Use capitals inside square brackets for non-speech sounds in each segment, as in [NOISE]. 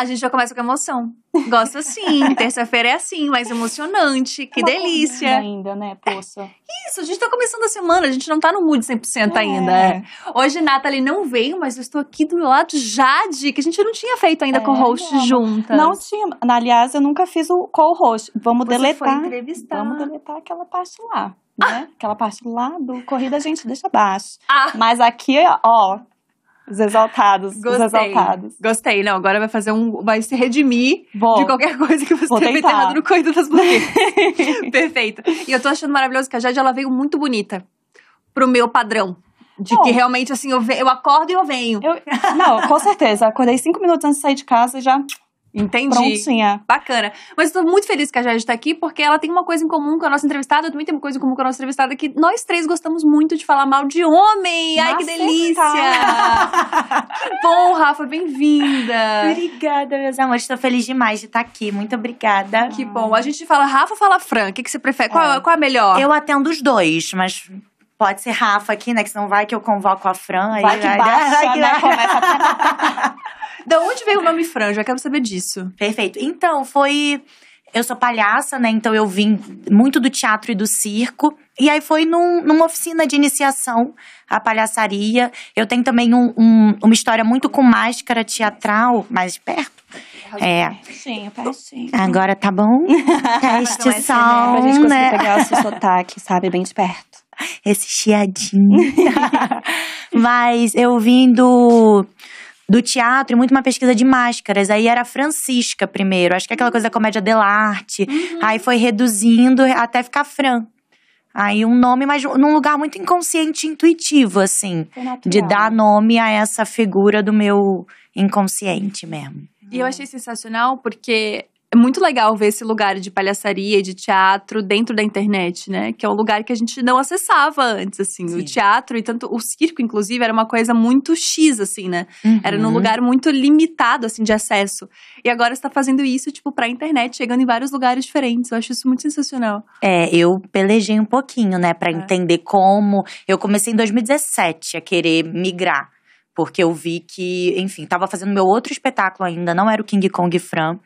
A gente já começa com emoção. Gosto assim. [LAUGHS] Terça-feira é assim, mais emocionante. Que delícia. Ainda, né, poça? Isso, a gente tá começando a semana, a gente não tá no mood 100% é. ainda. É. Hoje Nathalie não veio, mas eu estou aqui do meu lado Jade, que a gente não tinha feito ainda é, com o host juntas. Não tinha. Aliás, eu nunca fiz o call host Vamos Você deletar. Foi entrevistar. Vamos deletar aquela parte lá. Né? Ah. Aquela parte lá do corrida a gente deixa baixo. Ah. Mas aqui, ó, os exaltados. Gostei. Os exaltados. Gostei. Não, agora vai fazer um. Vai se redimir Vou. de qualquer coisa que você teve errado no coito das mulheres. [LAUGHS] Perfeito. E eu tô achando maravilhoso que a Jade ela veio muito bonita pro meu padrão. De Bom, que realmente, assim, eu, ve... eu acordo e eu venho. Eu... Não, com certeza. Acordei cinco minutos antes de sair de casa e já Entendi. Prontinha. Bacana. Mas estou muito feliz que a Jade está aqui, porque ela tem uma coisa em comum com a nossa entrevistada, eu também tenho uma coisa em comum com a nossa entrevistada, que nós três gostamos muito de falar mal de homem. Ai, que delícia! [LAUGHS] [LAUGHS] que bom, Rafa, bem-vinda. Obrigada, meus amores. Estou feliz demais de estar tá aqui. Muito obrigada. Que bom. A gente fala Rafa ou fala Fran? O que, que você prefere? É. Qual, qual é a melhor? Eu atendo os dois, mas pode ser Rafa aqui, né? Que senão vai que eu convoco a Fran. Vai aí, que aí baixa, [LAUGHS] vai, né? Começa a... Da onde veio o nome Franja? Eu quero saber disso. Perfeito. Então, foi. Eu sou palhaça, né? Então eu vim muito do teatro e do circo. E aí foi num, numa oficina de iniciação à palhaçaria. Eu tenho também um, um, uma história muito com máscara teatral, mais de perto. É. Sim, pertinho. Agora tá bom? [LAUGHS] É Teste então, som, assim, né? Pra gente né? pegar o seu sotaque, sabe? Bem de perto. Esse chiadinho. [LAUGHS] Mas eu vim do do teatro e muito uma pesquisa de máscaras. Aí era Francisca primeiro, acho que é aquela coisa da comédia dell'arte. Uhum. Aí foi reduzindo até ficar Fran. Aí um nome, mas num lugar muito inconsciente intuitivo, assim. De dar nome a essa figura do meu inconsciente mesmo. E eu achei sensacional porque é muito legal ver esse lugar de palhaçaria e de teatro dentro da internet, né? Que é um lugar que a gente não acessava antes, assim. Sim. O teatro e tanto o circo, inclusive, era uma coisa muito X, assim, né? Uhum. Era num uhum. lugar muito limitado, assim, de acesso. E agora está fazendo isso, tipo, pra internet, chegando em vários lugares diferentes. Eu acho isso muito sensacional. É, eu pelejei um pouquinho, né, para é. entender como. Eu comecei em 2017 a querer migrar. Porque eu vi que, enfim, tava fazendo meu outro espetáculo ainda, não era o King Kong Fran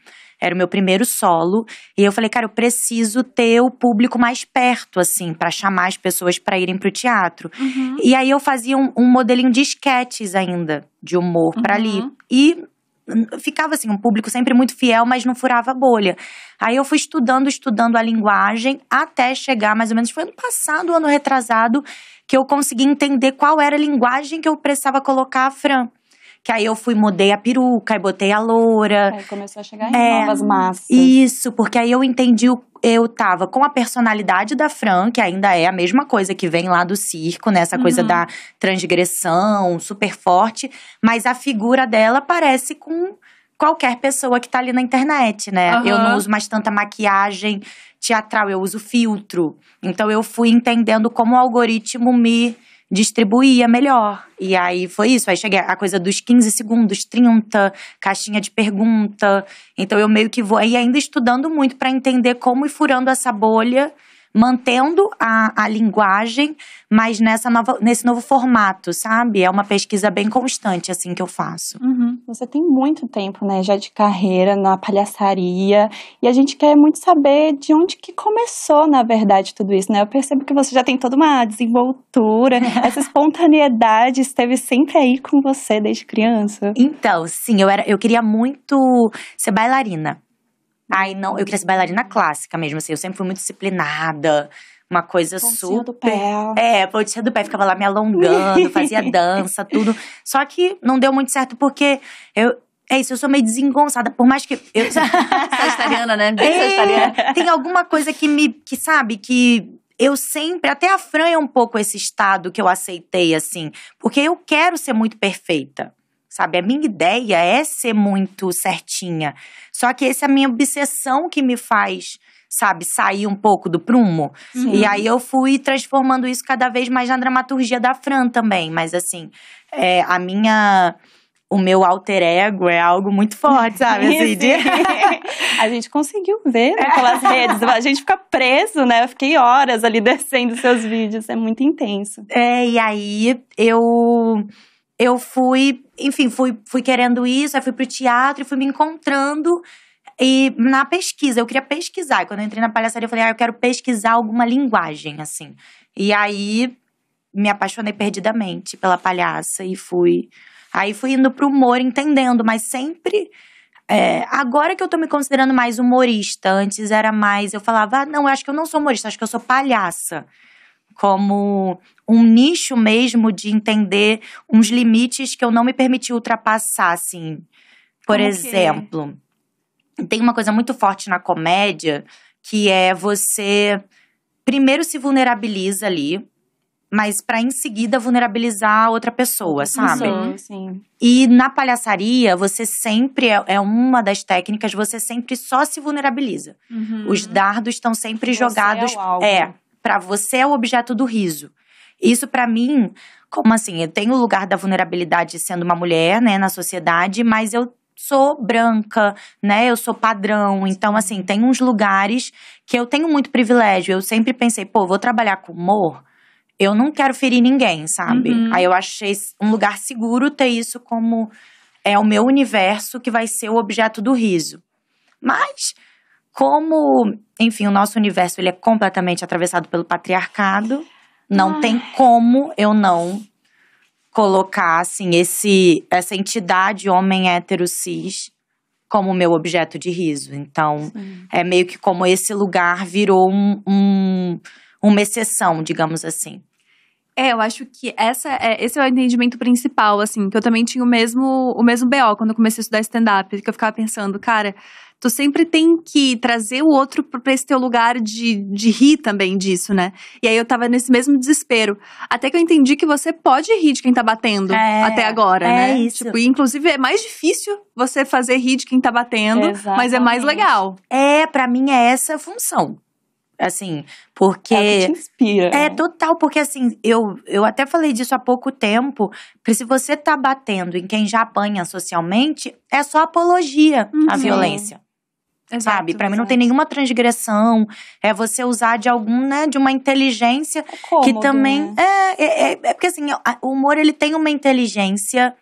era o meu primeiro solo. E eu falei, cara, eu preciso ter o público mais perto, assim, para chamar as pessoas para irem pro teatro. Uhum. E aí eu fazia um, um, modelinho de esquetes ainda, de humor uhum. para ali. E hum, ficava assim, um público sempre muito fiel, mas não furava a bolha. Aí eu fui estudando, estudando a linguagem, até chegar mais ou menos, foi ano passado, ano retrasado, que eu consegui entender qual era a linguagem que eu precisava colocar a Fran. Que aí eu fui, mudei a peruca, e botei a loura. Aí começou a chegar em é, novas massas. Isso, porque aí eu entendi o eu tava com a personalidade da Fran, que ainda é a mesma coisa que vem lá do circo, né? Essa uhum. coisa da transgressão, super forte, mas a figura dela parece com qualquer pessoa que tá ali na internet, né? Uhum. Eu não uso mais tanta maquiagem teatral, eu uso filtro. Então eu fui entendendo como o algoritmo me distribuía melhor. E aí foi isso. Aí cheguei a coisa dos 15 segundos, 30, caixinha de pergunta. Então eu meio que vou aí ainda estudando muito para entender como e furando essa bolha mantendo a, a linguagem, mas nessa nova, nesse novo formato, sabe? É uma pesquisa bem constante, assim, que eu faço. Uhum. Você tem muito tempo, né, já de carreira na palhaçaria, e a gente quer muito saber de onde que começou, na verdade, tudo isso, né? Eu percebo que você já tem toda uma desenvoltura, [LAUGHS] essa espontaneidade esteve sempre aí com você desde criança. Então, sim, eu, era, eu queria muito ser bailarina. Ai, não, eu queria ser bailarina clássica mesmo, assim, eu sempre fui muito disciplinada. Uma coisa pontinha super. Do pé. É, pontinha do pé, ficava lá me alongando, fazia [LAUGHS] dança, tudo. Só que não deu muito certo porque eu, é isso, eu sou meio desengonçada, por mais que. Eu... [LAUGHS] sagitariana, né? Bem é, sagitariana. Tem alguma coisa que me. que sabe, que eu sempre. Até afranha um pouco esse estado que eu aceitei, assim. Porque eu quero ser muito perfeita sabe? A minha ideia é ser muito certinha. Só que essa é a minha obsessão que me faz, sabe, sair um pouco do prumo. Sim. Uhum. E aí eu fui transformando isso cada vez mais na dramaturgia da Fran também. Mas assim, é, a minha o meu alter ego é algo muito forte, sabe? Assim, de... [LAUGHS] a gente conseguiu ver né, pelas [LAUGHS] redes. A gente fica preso, né? Eu fiquei horas ali descendo seus vídeos. É muito intenso. É, e aí eu eu fui, enfim, fui, fui querendo isso, aí fui pro teatro e fui me encontrando e na pesquisa, eu queria pesquisar. E quando eu entrei na palhaçaria, eu falei, ah, eu quero pesquisar alguma linguagem, assim. E aí me apaixonei perdidamente pela palhaça e fui. Aí fui indo pro humor, entendendo, mas sempre. É, agora que eu tô me considerando mais humorista, antes era mais. Eu falava, ah, não, eu acho que eu não sou humorista, acho que eu sou palhaça. Como um nicho mesmo de entender uns limites que eu não me permiti ultrapassar, assim. Por Como exemplo, que? tem uma coisa muito forte na comédia que é você primeiro se vulnerabiliza ali, mas para em seguida vulnerabilizar outra pessoa, sabe? Sim, sim. E na palhaçaria, você sempre é, é, uma das técnicas, você sempre só se vulnerabiliza. Uhum. Os dardos estão sempre você é jogados é, é para você é o objeto do riso. Isso para mim, como assim, eu tenho o lugar da vulnerabilidade sendo uma mulher, né, na sociedade, mas eu sou branca, né? Eu sou padrão. Então, assim, tem uns lugares que eu tenho muito privilégio. Eu sempre pensei, pô, vou trabalhar com humor. Eu não quero ferir ninguém, sabe? Uhum. Aí eu achei um lugar seguro ter isso como é o meu universo que vai ser o objeto do riso. Mas como, enfim, o nosso universo ele é completamente atravessado pelo patriarcado, não Ai. tem como eu não colocar assim esse essa entidade homem hétero cis como meu objeto de riso. Então, Sim. é meio que como esse lugar virou um, um, uma exceção, digamos assim. É, eu acho que essa é, esse é o entendimento principal, assim, que eu também tinha o mesmo, o mesmo BO quando eu comecei a estudar stand-up, que eu ficava pensando, cara, tu sempre tem que trazer o outro para esse teu lugar de, de rir também disso, né? E aí eu tava nesse mesmo desespero. Até que eu entendi que você pode rir de quem tá batendo é, até agora, é né? Isso. Tipo, inclusive é mais difícil você fazer rir de quem tá batendo, Exatamente. mas é mais legal. É, para mim é essa a função. Assim, porque. É, inspira, é né? total, porque assim, eu, eu até falei disso há pouco tempo. Porque se você tá batendo em quem já apanha socialmente, é só apologia uhum. à violência. Exato, sabe? Para mim não tem nenhuma transgressão. É você usar de algum, né, de uma inteligência é cômodo, que também né? é, é, é, é porque assim, o humor ele tem uma inteligência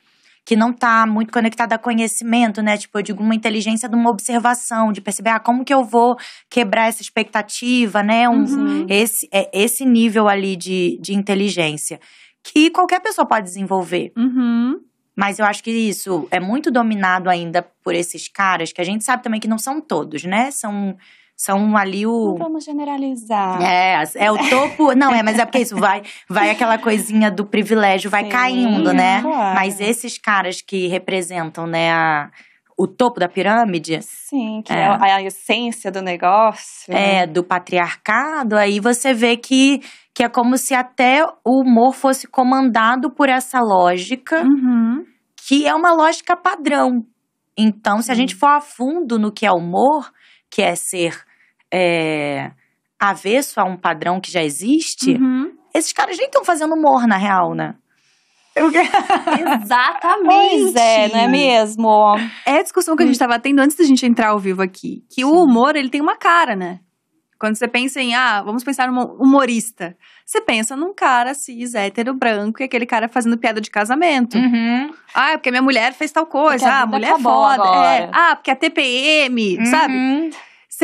que não tá muito conectada a conhecimento, né? Tipo, eu digo uma inteligência de uma observação, de perceber ah, como que eu vou quebrar essa expectativa, né? Um, uhum. esse, é, esse nível ali de, de inteligência que qualquer pessoa pode desenvolver. Uhum. Mas eu acho que isso é muito dominado ainda por esses caras, que a gente sabe também que não são todos, né? São são ali o. Não vamos generalizar. É, é o topo. Não, é, mas é porque isso vai, vai aquela coisinha do privilégio, vai Sim, caindo, né? Claro. Mas esses caras que representam, né, a, o topo da pirâmide. Sim, que é, é a, essência do negócio. É, né? do patriarcado. Aí você vê que, que é como se até o humor fosse comandado por essa lógica, uhum. que é uma lógica padrão. Então, se a gente for a fundo no que é humor, que é ser é, avesso a um padrão que já existe, uhum. esses caras nem estão fazendo humor, na real, né? Exatamente. Pois é, não é mesmo? É a discussão que a gente estava tendo antes da gente entrar ao vivo aqui. Que Sim. o humor, ele tem uma cara, né? Quando você pensa em, ah, vamos pensar num humorista. Você pensa num cara cis, hétero, branco, e aquele cara fazendo piada de casamento. Uhum. Ah, é porque minha mulher fez tal coisa. Ah, ah, mulher é foda. É. Ah, porque a é TPM, uhum. sabe?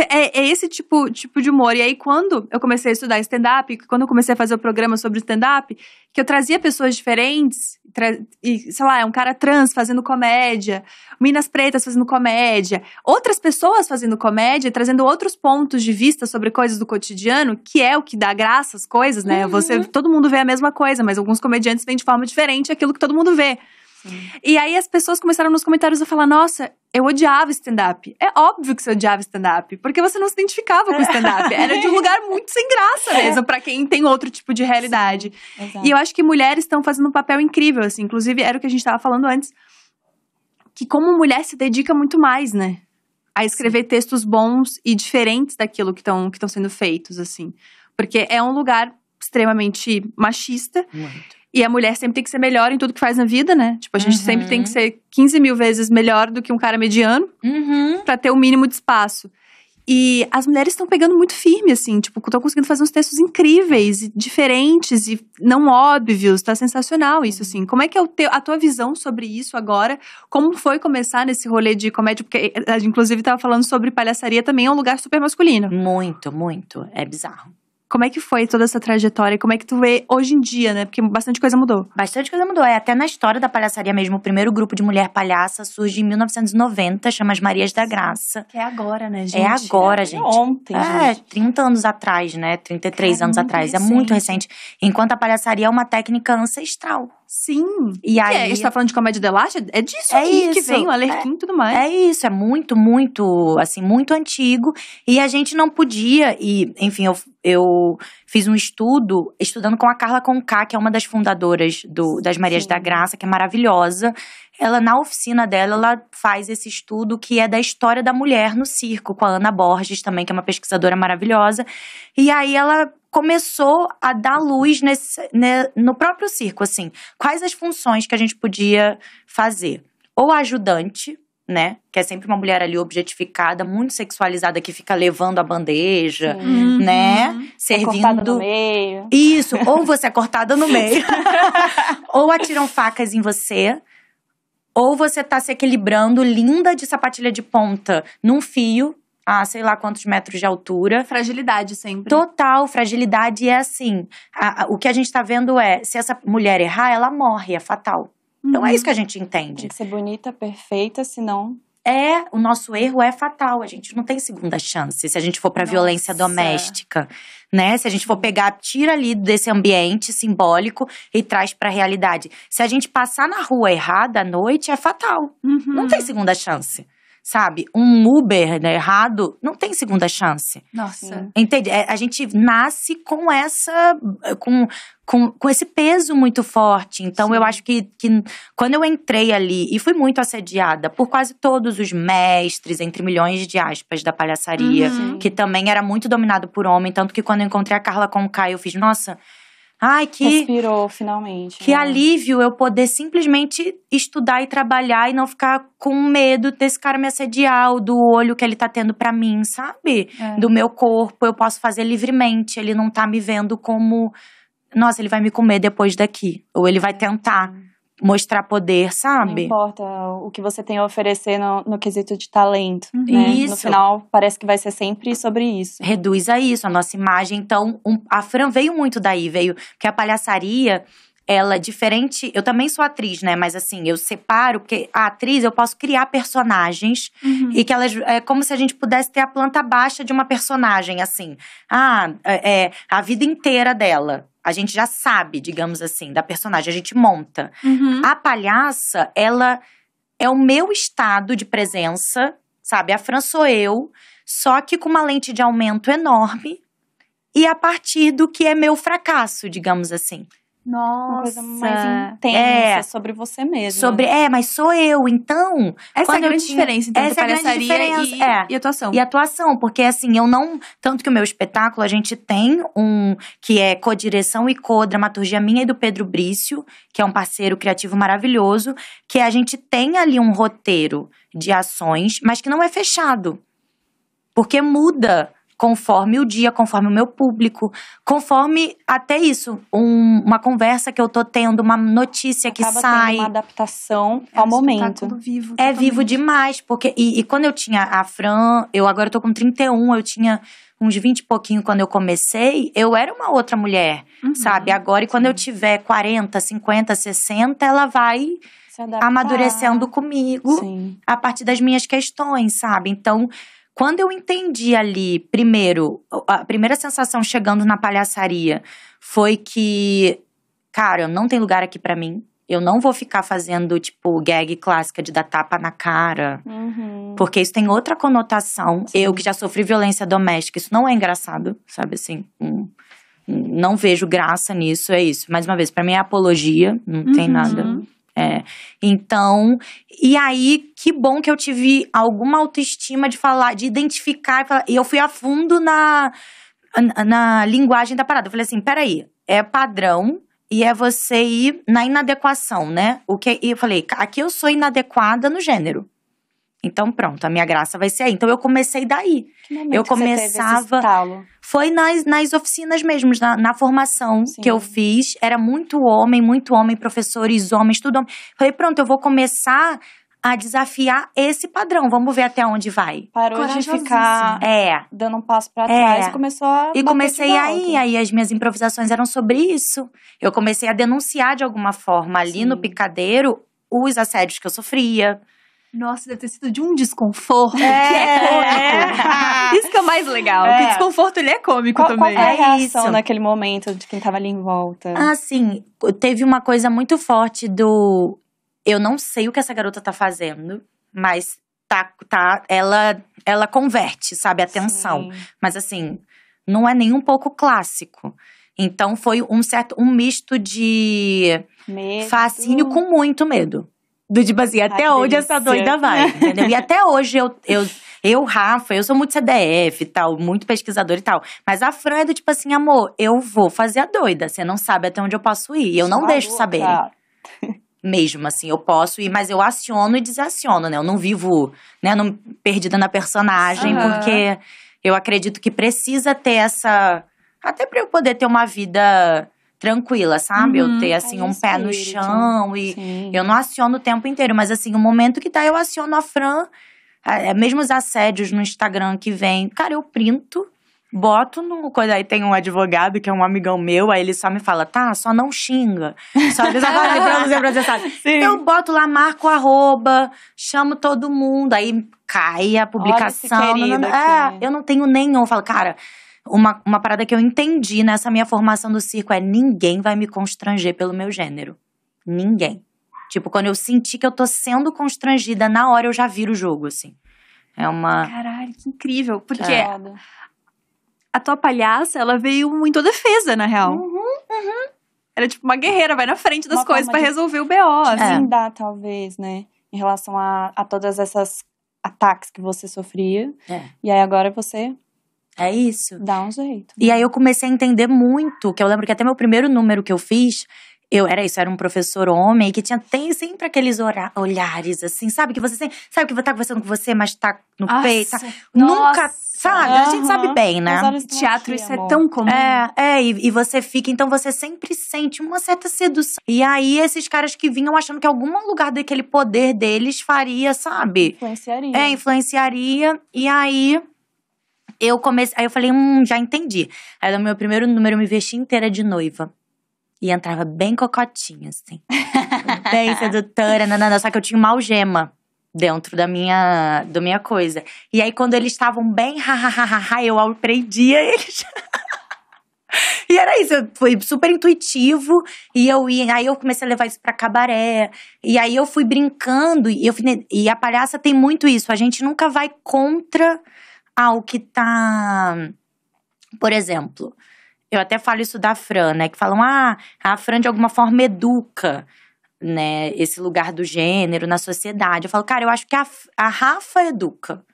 É, é, esse tipo, tipo de humor. E aí, quando eu comecei a estudar stand-up, quando eu comecei a fazer o programa sobre stand-up, que eu trazia pessoas diferentes, tra e, sei lá, é um cara trans fazendo comédia, minas pretas fazendo comédia, outras pessoas fazendo comédia, trazendo outros pontos de vista sobre coisas do cotidiano, que é o que dá graça às coisas, né? Uhum. Você, todo mundo vê a mesma coisa, mas alguns comediantes vêm de forma diferente aquilo que todo mundo vê. E aí as pessoas começaram nos comentários a falar: nossa, eu odiava stand-up. É óbvio que você odiava stand-up, porque você não se identificava com stand-up. Era de um lugar muito sem graça é. mesmo, é. para quem tem outro tipo de realidade. Sim, e eu acho que mulheres estão fazendo um papel incrível, assim. Inclusive, era o que a gente tava falando antes, que como mulher se dedica muito mais, né? A escrever textos bons e diferentes daquilo que estão que sendo feitos, assim. Porque é um lugar extremamente machista. Muito. E a mulher sempre tem que ser melhor em tudo que faz na vida, né? Tipo, a gente uhum. sempre tem que uhum. ser 15 mil vezes melhor do que um cara mediano uhum. para ter o um mínimo de espaço. E as mulheres estão pegando muito firme, assim, tipo, estão conseguindo fazer uns textos incríveis, diferentes e não óbvios. Tá sensacional isso, assim. Como é que é teu, a tua visão sobre isso agora? Como foi começar nesse rolê de comédia? Porque, eh, inclusive, tava falando sobre palhaçaria também, é um lugar super masculino. Muito, muito. É bizarro. Como é que foi toda essa trajetória? Como é que tu vê hoje em dia, né? Porque bastante coisa mudou. Bastante coisa mudou. É até na história da palhaçaria mesmo. O primeiro grupo de mulher palhaça surge em 1990, chama as Marias da Graça. Que é agora, né, gente? É agora, é gente. Ontem, é, gente. 30 anos atrás, né? 33 Caramba, anos atrás. É muito recente. Enquanto a palhaçaria é uma técnica ancestral. Sim. E é aí. É, a gente tá falando de comédia de é disso é isso. que vem o Alerquim é. e é, tudo mais. É isso, é muito, muito, assim, muito antigo. E a gente não podia, e, enfim, eu, eu fiz um estudo, estudando com a Carla Conká, que é uma das fundadoras do, das Marias Sim. da Graça, que é maravilhosa. Ela, na oficina dela, ela faz esse estudo que é da história da mulher no circo, com a Ana Borges também, que é uma pesquisadora maravilhosa. E aí ela começou a dar luz nesse, né, no próprio circo, assim, quais as funções que a gente podia fazer? Ou ajudante, né? Que é sempre uma mulher ali objetificada, muito sexualizada, que fica levando a bandeja, Sim. Uhum. né? Uhum. Servindo. É cortada no meio. Isso, ou você é cortada no meio. [LAUGHS] ou atiram facas em você. Ou você tá se equilibrando linda de sapatilha de ponta num fio a sei lá quantos metros de altura. Fragilidade sempre. Total fragilidade. é assim: a, a, o que a gente está vendo é: se essa mulher errar, ela morre, é fatal. Uhum. Então é uhum. isso que a gente entende. Tem que ser bonita, perfeita, senão é o nosso erro é fatal. A gente não tem segunda chance se a gente for para violência doméstica, né? Se a gente for pegar, tira ali desse ambiente simbólico e traz para a realidade. Se a gente passar na rua errada à noite, é fatal. Uhum. Não tem segunda chance sabe? Um Uber né, errado não tem segunda chance. Nossa. Entende? É, a gente nasce com essa. com, com, com esse peso muito forte. Então, Sim. eu acho que, que quando eu entrei ali e fui muito assediada por quase todos os mestres, entre milhões de aspas, da palhaçaria, uhum. que também era muito dominado por homem. Tanto que quando eu encontrei a Carla com o Caio, eu fiz, nossa Ai, que. Respirou, finalmente. Que né? alívio eu poder simplesmente estudar e trabalhar e não ficar com medo desse cara me assediar, ou do olho que ele tá tendo para mim, sabe? É. Do meu corpo. Eu posso fazer livremente. Ele não tá me vendo como. Nossa, ele vai me comer depois daqui. Ou ele vai tentar. Uhum mostrar poder, sabe? Não importa o que você tem a oferecer no, no quesito de talento. Uhum. Né? Isso. No final, parece que vai ser sempre sobre isso. Reduz a isso, a nossa imagem. Então, um, a Fran veio muito daí, veio que a palhaçaria. Ela é diferente. Eu também sou atriz, né? Mas assim, eu separo, porque a atriz eu posso criar personagens uhum. e que elas. É como se a gente pudesse ter a planta baixa de uma personagem, assim. Ah, é, é a vida inteira dela a gente já sabe, digamos assim, da personagem, a gente monta. Uhum. A palhaça, ela é o meu estado de presença, sabe? A Fran sou eu, só que com uma lente de aumento enorme e a partir do que é meu fracasso, digamos assim. Nossa, uma coisa mais é. intensa é, sobre você mesmo. Sobre, é, mas sou eu. Então, essa é a grande tinha, diferença entre essa é a grande diferença, e, é, e atuação. E atuação, porque assim, eu não, tanto que o meu espetáculo a gente tem um que é co-direção e co-dramaturgia minha e do Pedro Brício, que é um parceiro criativo maravilhoso, que a gente tem ali um roteiro de ações, mas que não é fechado. Porque muda conforme o dia, conforme o meu público, conforme até isso, um, uma conversa que eu tô tendo, uma notícia Acaba que sai. uma adaptação é, ao é, momento. vivo, é vivo demais, porque e, e, quando eu tinha a Fran, eu agora tô com 31, eu tinha uns 20 e pouquinho quando eu comecei, eu era uma outra mulher, uhum, sabe? Agora e quando eu tiver 40, 50, 60, ela vai amadurecendo comigo sim. a partir das minhas questões, sabe? Então, quando eu entendi ali, primeiro, a primeira sensação chegando na palhaçaria foi que, cara, não tem lugar aqui para mim. Eu não vou ficar fazendo, tipo, gag clássica de dar tapa na cara. Uhum. Porque isso tem outra conotação. Sim. Eu que já sofri violência doméstica, isso não é engraçado, sabe assim? Um, não vejo graça nisso, é isso. Mais uma vez, para mim é apologia, não uhum. tem nada. É. Então, e aí, que bom que eu tive alguma autoestima de falar, de identificar. E eu fui a fundo na, na, na linguagem da parada. Eu falei assim: peraí, é padrão e é você ir na inadequação, né? O que, e eu falei: aqui eu sou inadequada no gênero. Então pronto, a minha graça vai ser aí. Então eu comecei daí. Que momento eu começava. Você teve esse Foi nas, nas oficinas mesmo, na, na formação Sim. que eu fiz. Era muito homem, muito homem, professores, homens, tudo homem. Falei, pronto, eu vou começar a desafiar esse padrão. Vamos ver até onde vai. Parou de ficar é. dando um passo para trás é. e começou a. E comecei aí, aí as minhas improvisações eram sobre isso. Eu comecei a denunciar de alguma forma ali Sim. no picadeiro os assédios que eu sofria nossa, deve ter sido de um desconforto. É, que é cômico. É. Isso que é o mais legal. É. Que desconforto ele é cômico qual, também. Qual foi a é reação naquele momento de quem tava ali em volta? Ah, sim. Teve uma coisa muito forte do. Eu não sei o que essa garota tá fazendo, mas tá, tá, ela, ela converte, sabe, atenção. Mas assim, não é nem um pouco clássico. Então foi um certo um misto de medo. fascínio com muito medo. Do tipo assim, até onde delícia. essa doida vai, entendeu? E até hoje eu, eu, eu, Rafa, eu sou muito CDF e tal, muito pesquisador e tal. Mas a Fran é do tipo assim, amor, eu vou fazer a doida. Você não sabe até onde eu posso ir. Eu não Sua tá deixo louca. saber. Mesmo assim, eu posso ir, mas eu aciono e desaciono, né? Eu não vivo, né, não, perdida na personagem, uhum. porque eu acredito que precisa ter essa. Até para eu poder ter uma vida tranquila, sabe? Uhum, eu ter, tá assim, um pé no chão e Sim. eu não aciono o tempo inteiro, mas, assim, o momento que tá, eu aciono a Fran, é, mesmo os assédios no Instagram que vem, cara, eu printo. Boto no. Coisa, aí tem um advogado que é um amigão meu, aí ele só me fala, tá, só não xinga. Só avisa agora pra Sim. Então, eu boto lá, marco arroba, chamo todo mundo, aí cai a publicação. Não, não, é, eu não tenho nenhum. Eu falo, cara, uma, uma parada que eu entendi nessa minha formação do circo é ninguém vai me constranger pelo meu gênero. Ninguém. Tipo, quando eu senti que eu tô sendo constrangida, na hora eu já viro o jogo, assim. É uma. Caralho, que incrível. Porque é. a tua palhaça, ela veio muito defesa, na real. Uhum, uhum. Era tipo uma guerreira, vai na frente das uma coisas para de... resolver o BO. Assim é. dá, talvez, né? Em relação a, a todas essas ataques que você sofria. É. E aí agora você é isso? Dá um jeito. E né? aí eu comecei a entender muito, que eu lembro que até meu primeiro número que eu fiz, eu era isso, era um professor homem que tinha tem sempre aqueles olhares assim, sabe que você sente, sabe que tá conversando com você, mas tá no nossa, peito, tá, nunca, sabe? A gente sabe bem, né? Teatro aqui, isso é amor. é tão comum. É, é e, e, você fica, então você sempre sente uma certa sedução. E aí esses caras que vinham achando que algum lugar daquele poder deles faria, sabe? Influenciaria. É, influenciaria. E aí eu comecei. Aí eu falei, hum, já entendi. Aí no meu primeiro número eu me vesti inteira de noiva. E entrava bem cocotinha, assim. [LAUGHS] bem sedutora, nanana. Só que eu tinha uma algema dentro da minha, da minha coisa. E aí, quando eles estavam bem, ha, eu aprendia eles. [LAUGHS] e era isso, foi super intuitivo. E eu ia, aí eu comecei a levar isso pra cabaré. E aí eu fui brincando. E, eu, e a palhaça tem muito isso. A gente nunca vai contra o que tá. Por exemplo, eu até falo isso da Fran, né? Que falam, ah, a Fran de alguma forma educa, né? Esse lugar do gênero na sociedade. Eu falo, cara, eu acho que a, a Rafa educa.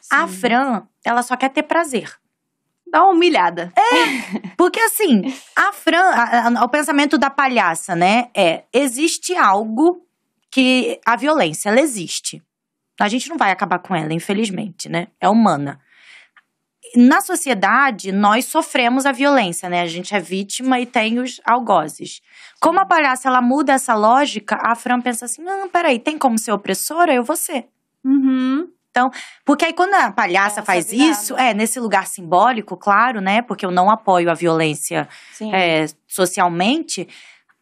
Sim. A Fran, ela só quer ter prazer. Dá uma humilhada. É! [LAUGHS] Porque assim, a Fran, a, a, o pensamento da palhaça, né? É, existe algo que a violência, ela existe. A gente não vai acabar com ela, infelizmente, né? É humana na sociedade, nós sofremos a violência, né? A gente é vítima e tem os algozes. Como a palhaça ela muda essa lógica, a Fran pensa assim: não, peraí, tem como ser opressora? Eu vou ser. Uhum. Então, porque aí quando a palhaça é, faz isso, é nesse lugar simbólico, claro, né? Porque eu não apoio a violência é, socialmente.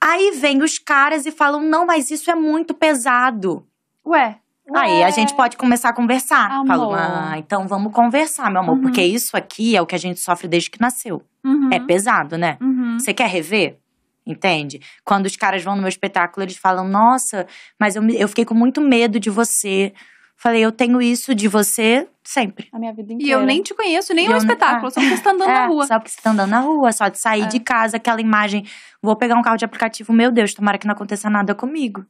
Aí vem os caras e falam: não, mas isso é muito pesado. Ué, Ué. Aí a gente é. pode começar a conversar. Amor. Falo, ah, então vamos conversar, meu amor, uhum. porque isso aqui é o que a gente sofre desde que nasceu. Uhum. É pesado, né? Uhum. Você quer rever? Entende? Quando os caras vão no meu espetáculo, eles falam: Nossa, mas eu, eu fiquei com muito medo de você. Falei, eu tenho isso de você sempre. A minha vida inteira. E eu nem te conheço, nem o um espetáculo, ah, só porque você tá andando é, na rua. Só porque você tá andando na rua, só de sair é. de casa, aquela imagem. Vou pegar um carro de aplicativo, meu Deus, tomara que não aconteça nada comigo.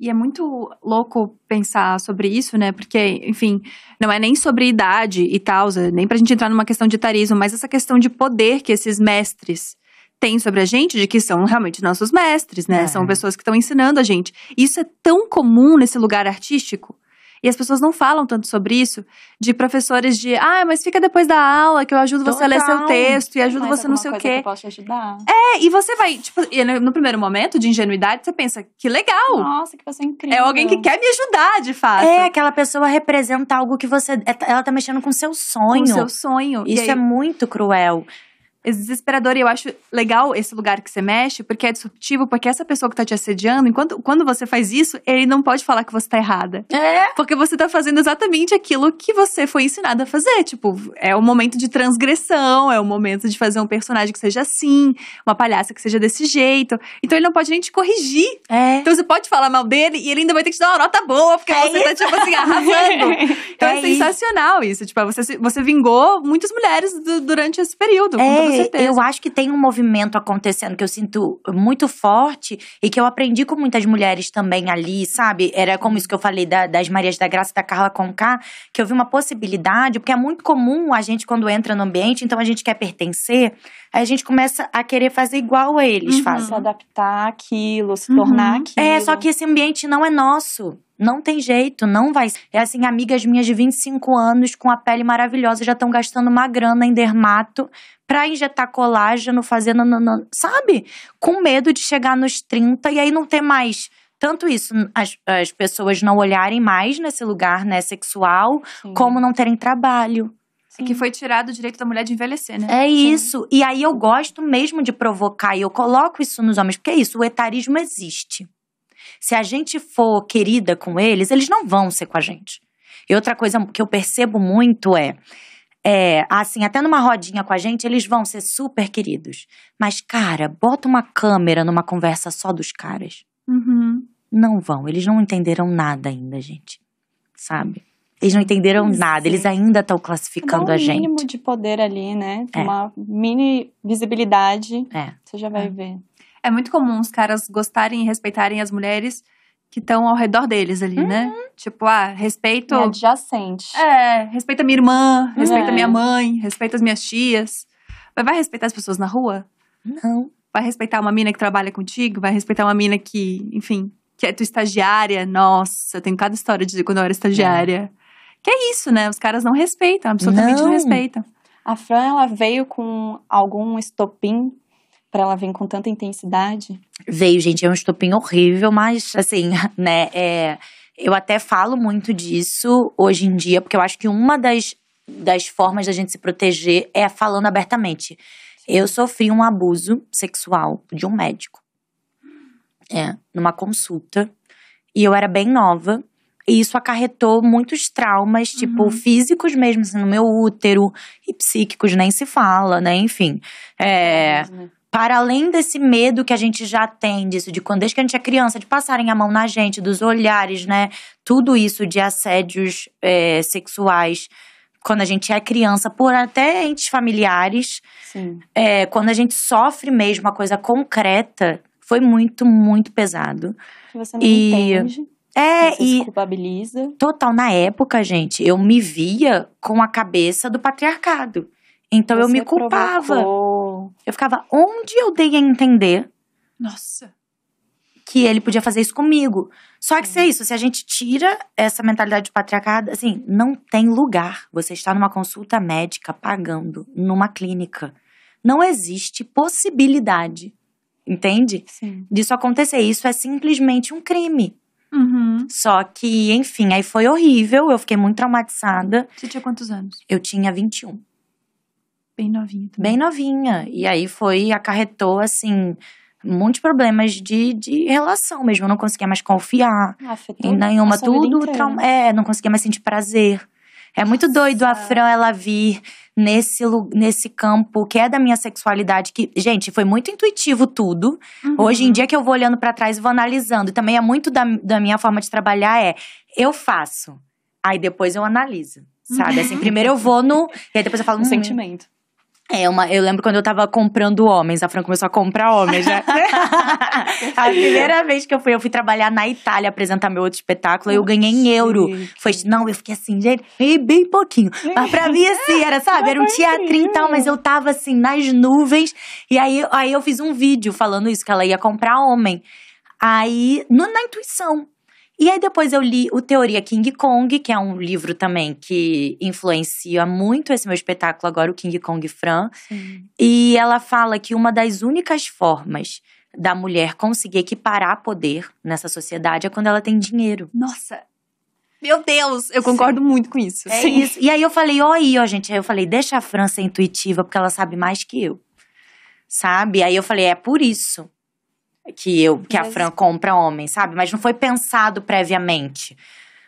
E é muito louco pensar sobre isso, né? Porque, enfim, não é nem sobre idade e tal, é nem pra gente entrar numa questão de tarismo. mas essa questão de poder que esses mestres têm sobre a gente, de que são realmente nossos mestres, né? É. São pessoas que estão ensinando a gente. Isso é tão comum nesse lugar artístico e as pessoas não falam tanto sobre isso, de professores de, ah, mas fica depois da aula que eu ajudo você a ler seu então, texto e ajudo você não sei o quê. Que eu posso te ajudar. É, e você vai, tipo, no primeiro momento de ingenuidade, você pensa, que legal. Nossa, que pessoa incrível. É alguém que quer me ajudar, de fato. É, aquela pessoa representa algo que você. É, ela tá mexendo com seu sonho. Com seu sonho. Isso aí, é muito cruel é desesperador e eu acho legal esse lugar que você mexe, porque é disruptivo, porque essa pessoa que tá te assediando, enquanto quando você faz isso, ele não pode falar que você tá errada. É. Porque você tá fazendo exatamente aquilo que você foi ensinada a fazer. Tipo, é o momento de transgressão, é o momento de fazer um personagem que seja assim, uma palhaça que seja desse jeito. Então ele não pode nem te corrigir. É. Então você pode falar mal dele e ele ainda vai ter que te dar uma nota boa, porque é você tá, isso? tá, tipo assim, arrasando. [LAUGHS] Então é, é sensacional isso. isso. Tipo, você, você vingou muitas mulheres do, durante esse período. É eu acho que tem um movimento acontecendo que eu sinto muito forte e que eu aprendi com muitas mulheres também ali, sabe? Era como isso que eu falei da, das Marias da Graça e da Carla Conká, que eu vi uma possibilidade, porque é muito comum a gente, quando entra no ambiente, então a gente quer pertencer, Aí a gente começa a querer fazer igual a eles uhum. fazem. Se adaptar aquilo, se uhum. tornar é, aquilo. É, só que esse ambiente não é nosso. Não tem jeito, não vai. É assim, amigas minhas de 25 anos com a pele maravilhosa já estão gastando uma grana em dermato pra injetar colágeno, fazendo, sabe? Com medo de chegar nos 30 e aí não ter mais tanto isso, as, as pessoas não olharem mais nesse lugar né, sexual, Sim. como não terem trabalho. Sim. Que foi tirado o direito da mulher de envelhecer, né? É isso. E aí eu gosto mesmo de provocar, e eu coloco isso nos homens, porque é isso, o etarismo existe. Se a gente for querida com eles, eles não vão ser com a gente. E outra coisa que eu percebo muito é, é, assim, até numa rodinha com a gente, eles vão ser super queridos. Mas, cara, bota uma câmera numa conversa só dos caras. Uhum. Não vão, eles não entenderam nada ainda, gente. Sabe? Eles não entenderam nada, eles ainda estão classificando um a gente. um mínimo de poder ali, né? É. Uma mini visibilidade. É. Você já vai é. ver. É muito comum os caras gostarem e respeitarem as mulheres que estão ao redor deles ali, né? uhum. né? Tipo, ah, respeito. é adjacente. É, respeita minha irmã, respeita é. minha mãe, respeita as minhas tias. Mas vai respeitar as pessoas na rua? Não. Vai respeitar uma mina que trabalha contigo? Vai respeitar uma mina que, enfim, que é tua estagiária? Nossa, eu tenho cada história de quando eu era estagiária. Que é isso, né? Os caras não respeitam, absolutamente não, não respeitam. A Fran, ela veio com algum estopim para ela vir com tanta intensidade? Veio, gente, é um estopim horrível, mas assim, [LAUGHS] né, é, eu até falo muito disso hoje em dia, porque eu acho que uma das, das formas da gente se proteger é falando abertamente. Eu sofri um abuso sexual de um médico. É, numa consulta. E eu era bem nova. E isso acarretou muitos traumas, tipo, uhum. físicos mesmo, assim, no meu útero, e psíquicos, nem se fala, né? Enfim. É, né? Para além desse medo que a gente já tem disso, de quando desde que a gente é criança, de passarem a mão na gente, dos olhares, né? Tudo isso de assédios é, sexuais quando a gente é criança, por até entes familiares, é, quando a gente sofre mesmo uma coisa concreta, foi muito, muito pesado. Você não e... entende. É, Você e. Se culpabiliza. Total, na época, gente, eu me via com a cabeça do patriarcado. Então Você eu me culpava. Provocou. Eu ficava, onde eu dei a entender? Nossa que ele podia fazer isso comigo. Só que se é uhum. isso, se a gente tira essa mentalidade de patriarcado, assim, não tem lugar. Você está numa consulta médica pagando numa clínica. Não existe possibilidade, entende? Sim. Disso acontecer. Isso é simplesmente um crime. Uhum. Só que, enfim, aí foi horrível, eu fiquei muito traumatizada. Você tinha quantos anos? Eu tinha 21. Bem novinha também. Bem novinha. E aí foi, acarretou, assim, muitos problemas de, de relação mesmo. Eu não conseguia mais confiar em nenhuma, tudo. Trauma, é, não conseguia mais sentir prazer. É muito doido a Fran ela vir nesse, nesse campo que é da minha sexualidade, que, gente, foi muito intuitivo tudo. Uhum. Hoje em dia que eu vou olhando para trás e vou analisando. E também é muito da, da minha forma de trabalhar é eu faço, aí depois eu analiso. Sabe? Assim, uhum. primeiro eu vou no. E aí depois eu falo. Um hum, sentimento. É uma, eu lembro quando eu tava comprando homens, a Fran começou a comprar homens, né? [LAUGHS] a primeira vez que eu fui, eu fui trabalhar na Itália apresentar meu outro espetáculo, eu ganhei em euro. Foi, não, eu fiquei assim, gente, ganhei bem pouquinho. Mas pra mim, assim, era, sabe, era um teatrinho e tal, mas eu tava assim, nas nuvens. E aí, aí eu fiz um vídeo falando isso, que ela ia comprar homem. Aí, no, na intuição, e aí depois eu li o Teoria King Kong, que é um livro também que influencia muito esse meu espetáculo agora, o King Kong Fran. E ela fala que uma das únicas formas da mulher conseguir equiparar poder nessa sociedade é quando ela tem dinheiro. Nossa, meu Deus, eu concordo Sim. muito com isso. É Sim. isso. E aí eu falei, ó aí, ó, gente. Aí eu falei, deixa a França intuitiva, porque ela sabe mais que eu. Sabe? Aí eu falei, é por isso que eu que Mas... a Fran compra homem, sabe? Mas não foi pensado previamente.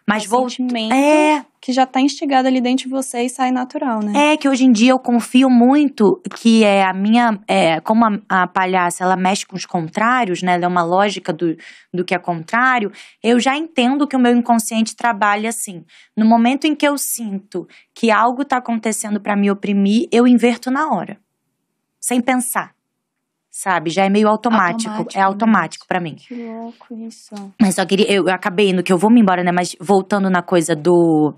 Mas vou sentimento é que já tá instigado ali dentro de você e sai natural, né? É que hoje em dia eu confio muito que é a minha é, como a, a palhaça ela mexe com os contrários, né? Ela é uma lógica do, do que é contrário. Eu já entendo que o meu inconsciente trabalha assim. No momento em que eu sinto que algo tá acontecendo para me oprimir, eu inverto na hora, sem pensar sabe? Já é meio automático, automático é automático né? para mim. Que louco isso. Mas só queria, eu, eu acabei no que eu vou me embora, né? Mas voltando na coisa do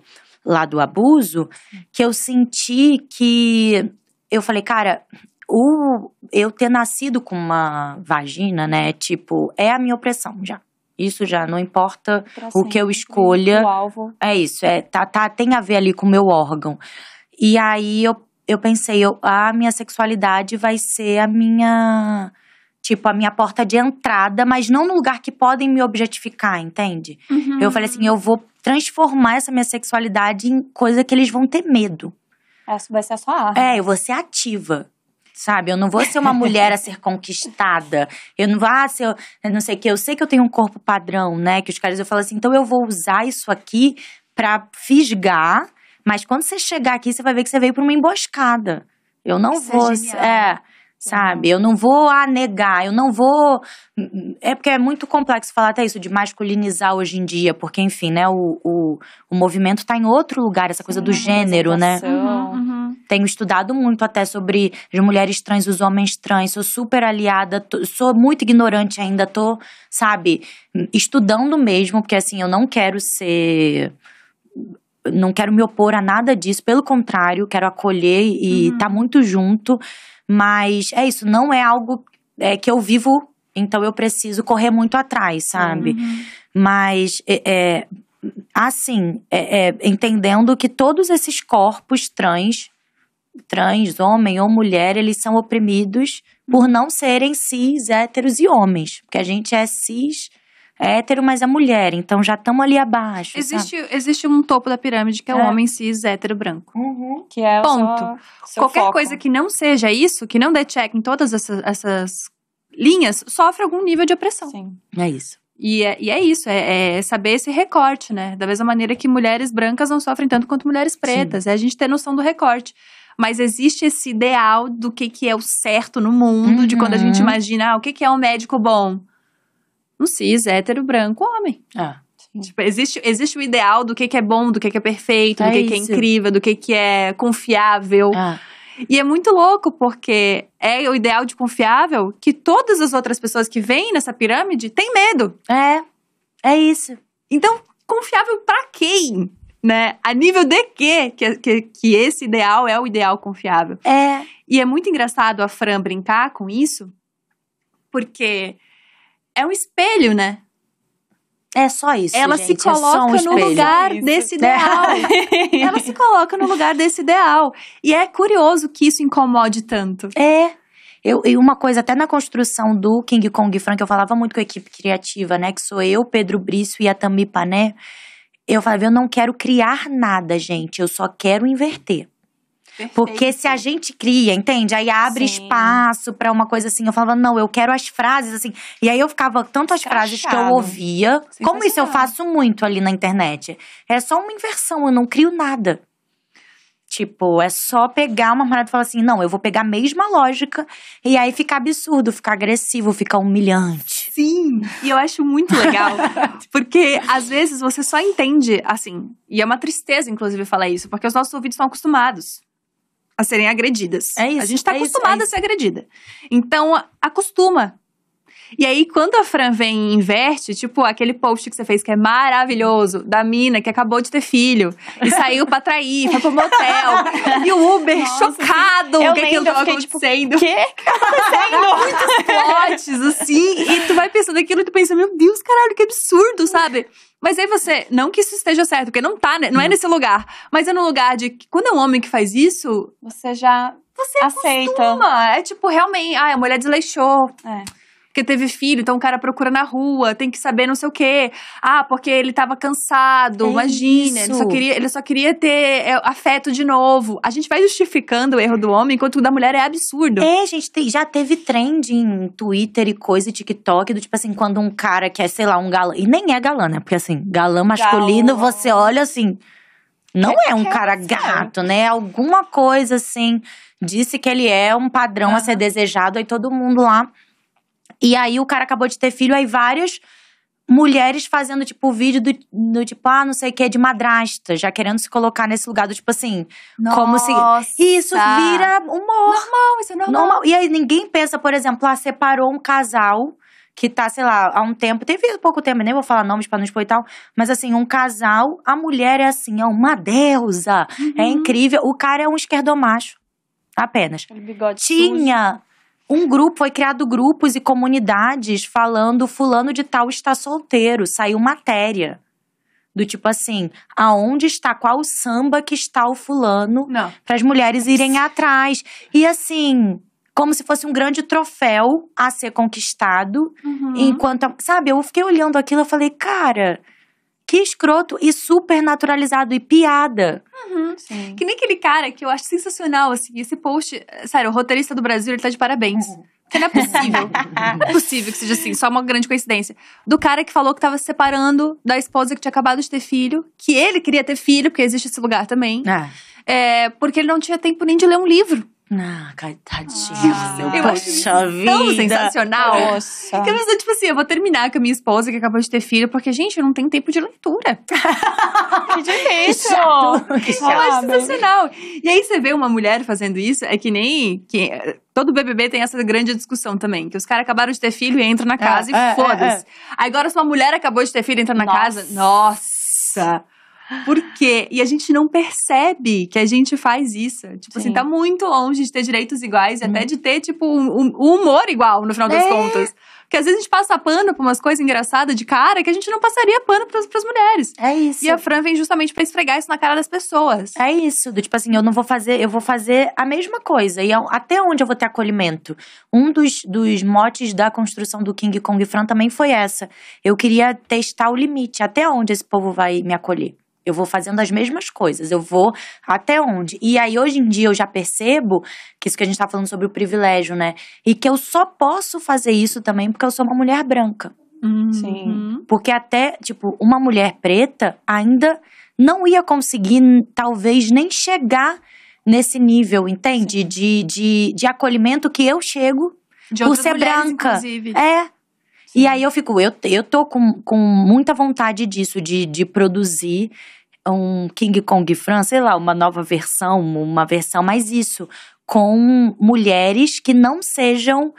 lá do abuso, que eu senti que eu falei, cara, o eu ter nascido com uma vagina, né? Tipo, é a minha opressão já. Isso já não importa pra o que eu né? escolha. O alvo. É isso, é tá, tá tem a ver ali com o meu órgão. E aí eu eu pensei, eu, a minha sexualidade vai ser a minha. Tipo, a minha porta de entrada, mas não no lugar que podem me objetificar, entende? Uhum. Eu falei assim: eu vou transformar essa minha sexualidade em coisa que eles vão ter medo. Essa é, vai ser a sua arma. É, eu vou ser ativa sabe? Eu não vou ser uma mulher a ser conquistada. Eu não vou, ah, ser. não sei o que. Eu sei que eu tenho um corpo padrão, né? Que os caras, eu falo assim, então eu vou usar isso aqui pra fisgar mas quando você chegar aqui, você vai ver que você veio para uma emboscada. Eu não Isso é vou. É, é, sabe? Eu não vou ah, negar, eu não vou. É porque é muito complexo falar até isso de masculinizar hoje em dia, porque, enfim, né? O, o, o movimento está em outro lugar, essa coisa Sim, do gênero, né? Uhum, uhum. Tenho estudado muito até sobre as mulheres trans, os homens trans, sou super aliada, tô, sou muito ignorante ainda, tô, sabe, estudando mesmo, porque assim, eu não quero ser não quero me opor a nada disso, pelo contrário, quero acolher e uhum. tá muito junto. Mas é isso, não é algo é, que eu vivo, então eu preciso correr muito atrás, sabe? Uhum. Mas é, é assim, é, é entendendo que todos esses corpos trans, trans, homem ou mulher, eles são oprimidos por uhum. não serem cis, héteros e homens. Porque a gente é cis hétero, mas a mulher. Então já estamos ali abaixo. Existe, existe um topo da pirâmide que é, o é. homem cis hétero branco. Uhum, que é Ponto. Sua, Qualquer foco. coisa que não seja isso, que não dê check em todas essas, essas linhas, sofre algum nível de opressão. Sim. É isso. E é, e é isso, é, é, saber esse recorte, né? Da mesma maneira que mulheres brancas não sofrem tanto quanto mulheres pretas. Sim. É a gente ter noção do recorte. Mas existe esse ideal do que, que é o certo no mundo, uhum. de quando a gente uhum. imagina ah, o que, que é um médico bom um cis, hétero, branco, homem. Ah. Tipo, existe, existe o ideal do que, que é bom, do que, que é perfeito, é do que, que, é incrível, do que, que é confiável. Ah. E é muito louco, porque é o ideal de confiável que todas as outras pessoas que vêm nessa pirâmide têm medo. É. É isso. Então, confiável para quem? Né? A nível de quê que, que, que esse ideal é o ideal confiável? É. E é muito engraçado a Fran brincar com isso, porque é um espelho, né? É só isso. Ela gente, se é coloca é um no lugar desse é. ideal. É. [LAUGHS] Ela se coloca no lugar desse ideal. E é curioso que isso incomode tanto. É. Eu, e uma coisa, até na construção do King Kong Frank, eu falava muito com a equipe criativa, né? Que sou eu, Pedro Brício e a Tami Pané. Eu falava, eu não quero criar nada, gente. Eu só quero inverter. Porque se a gente cria, entende? Aí abre Sim. espaço para uma coisa assim. Eu falava, não, eu quero as frases assim. E aí eu ficava, tanto as frases que eu ouvia, como isso eu faço muito ali na internet. É só uma inversão, eu não crio nada. Tipo, é só pegar uma parada e falar assim: não, eu vou pegar a mesma lógica. E aí fica absurdo, fica agressivo, fica humilhante. Sim, e eu acho muito legal. [LAUGHS] porque às vezes você só entende assim. E é uma tristeza, inclusive, falar isso, porque os nossos ouvidos estão acostumados a serem agredidas. É isso. A gente está é acostumada é a ser agredida. Então, acostuma e aí, quando a Fran vem e inverte, tipo, aquele post que você fez que é maravilhoso, da mina que acabou de ter filho e saiu pra trair, foi pro motel. e o Uber Nossa, chocado, o que é que eu tava tipo, acontecendo? Tipo, quê? Tá [LAUGHS] Muitos potes, assim. E tu vai pensando aquilo e tu pensa, meu Deus, caralho, que absurdo, sabe? Mas aí você, não que isso esteja certo, porque não tá, né? não é nesse lugar, mas é no lugar de que quando é um homem que faz isso, você já você aceita. Acostuma. É tipo, realmente, ah, a mulher desleixou. É porque teve filho, então o cara procura na rua, tem que saber não sei o quê. Ah, porque ele tava cansado, é imagina, ele só, queria, ele só queria ter é, afeto de novo. A gente vai justificando o erro do homem, enquanto o da mulher é absurdo. É, gente, te, já teve trend em Twitter e coisa, e TikTok, do tipo assim, quando um cara quer, sei lá, um galã, e nem é galã, né? Porque assim, galã masculino, você olha assim… Não é um cara gato, né? Alguma coisa assim. Disse que ele é um padrão uhum. a ser desejado, aí todo mundo lá e aí o cara acabou de ter filho, aí várias mulheres fazendo, tipo, vídeo do, do tipo, ah, não sei o que, de madrasta, já querendo se colocar nesse lugar do tipo assim, Nossa. como se. E isso vira humor. Normal, isso é normal. normal. E aí ninguém pensa, por exemplo, ah, separou um casal que tá, sei lá, há um tempo, teve pouco tempo, nem vou falar nomes para não expor e tal, mas assim, um casal, a mulher é assim, é uma deusa, é uhum. é incrível, o cara é um esquerdomacho, apenas. Tinha sujo um grupo, foi criado grupos e comunidades falando fulano de tal está solteiro, saiu matéria. Do tipo assim, aonde está, qual samba que está o fulano para as mulheres irem atrás. E assim, como se fosse um grande troféu a ser conquistado. Uhum. Enquanto. Sabe, eu fiquei olhando aquilo e falei, cara, que escroto e super naturalizado e piada. Uhum. Sim. Que nem aquele cara que eu acho sensacional, assim, esse post. Eh, sério, o roteirista do Brasil, ele tá de parabéns. Porque uhum. não é possível. não [LAUGHS] é possível que seja assim, só uma grande coincidência. Do cara que falou que tava se separando da esposa que tinha acabado de ter filho, que ele queria ter filho, porque existe esse lugar também. É, é porque ele não tinha tempo nem de ler um livro. Ah, cara, tadinho, ah, seu poxa vida. Tão sensacional. Nossa. Que eu, tipo assim, eu vou terminar com a minha esposa que acabou de ter filho, porque, gente, eu não tenho tempo de leitura. [LAUGHS] que difícil. Que, que chato. Eu acho sensacional. E aí você vê uma mulher fazendo isso, é que nem... Que, eh, todo BBB tem essa grande discussão também, que os caras acabaram de ter filho e entram na é, casa é, e é, foda-se. É, Agora, se uma mulher acabou de ter filho e entra na nossa. casa, nossa... Por quê? E a gente não percebe que a gente faz isso. Tipo assim, Sim. assim, tá muito longe de ter direitos iguais e até uhum. de ter, tipo, um, um, humor igual, no final das é. contas. Porque às vezes a gente passa pano pra umas coisas engraçadas de cara que a gente não passaria pano pras, pras mulheres. É isso. E a Fran vem justamente para esfregar isso na cara das pessoas. É isso. Do tipo assim, eu não vou fazer, eu vou fazer a mesma coisa. E até onde eu vou ter acolhimento? Um dos, dos motes da construção do King Kong Fran também foi essa. Eu queria testar o limite, até onde esse povo vai me acolher. Eu vou fazendo as mesmas coisas, eu vou até onde. E aí, hoje em dia, eu já percebo que isso que a gente tá falando sobre o privilégio, né? E que eu só posso fazer isso também porque eu sou uma mulher branca. Uhum. Sim. Porque até, tipo, uma mulher preta ainda não ia conseguir, talvez, nem chegar nesse nível, entende? De, de, de acolhimento que eu chego de por ser mulheres, branca. Inclusive. É. E aí eu fico, eu, eu tô com, com muita vontade disso, de, de produzir um King Kong Fran, sei lá, uma nova versão, uma versão, mas isso, com mulheres que não sejam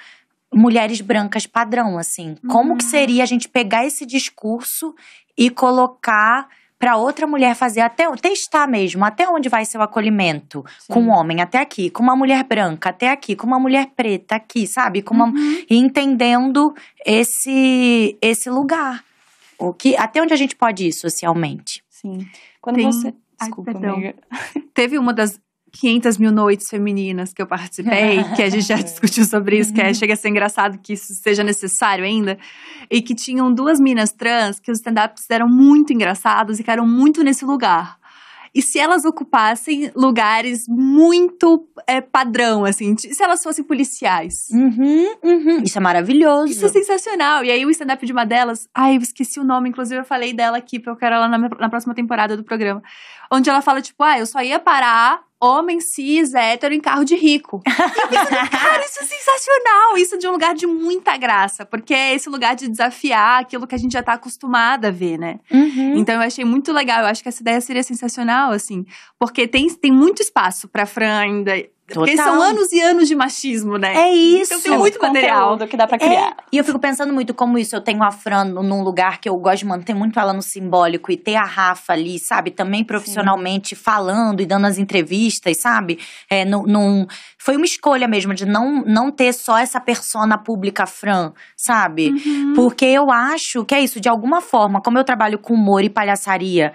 mulheres brancas padrão, assim. Como uhum. que seria a gente pegar esse discurso e colocar para outra mulher fazer até testar mesmo, até onde vai seu acolhimento Sim. com um homem até aqui, com uma mulher branca até aqui, com uma mulher preta aqui, sabe? Com uma, uhum. entendendo esse esse lugar. O que até onde a gente pode ir socialmente. Sim. Quando você Desculpa, Ai, amiga. Teve uma das 500 mil noites femininas que eu participei, que a gente já [LAUGHS] discutiu sobre isso, que é, uhum. chega a ser engraçado que isso seja necessário ainda, e que tinham duas minas trans que os stand-ups eram muito engraçados e ficaram muito nesse lugar e se elas ocupassem lugares muito é, padrão, assim, se elas fossem policiais. Uhum, uhum. Isso é maravilhoso. Isso é sensacional. E aí o stand-up de uma delas, ai, eu esqueci o nome, inclusive eu falei dela aqui, porque eu quero ela na, na próxima temporada do programa. Onde ela fala, tipo, ah, eu só ia parar homem cis, hétero em carro de rico. Pensando, [LAUGHS] cara, isso é sensacional! Isso de um lugar de muita graça, porque é esse lugar de desafiar aquilo que a gente já tá acostumada a ver, né? Uhum. Então eu achei muito legal, eu acho que essa ideia seria sensacional, assim, porque tem, tem muito espaço pra Fran ainda Total. Porque são anos e anos de machismo, né? É isso. Então tem muito material do que dá para é. criar. É. E eu fico pensando muito como isso. Eu tenho a Fran num lugar que eu gosto de manter muito ela no simbólico e ter a Rafa ali, sabe? Também profissionalmente Sim. falando e dando as entrevistas, sabe? É, num, num, foi uma escolha mesmo de não, não ter só essa persona pública Fran, sabe? Uhum. Porque eu acho que é isso. De alguma forma, como eu trabalho com humor e palhaçaria,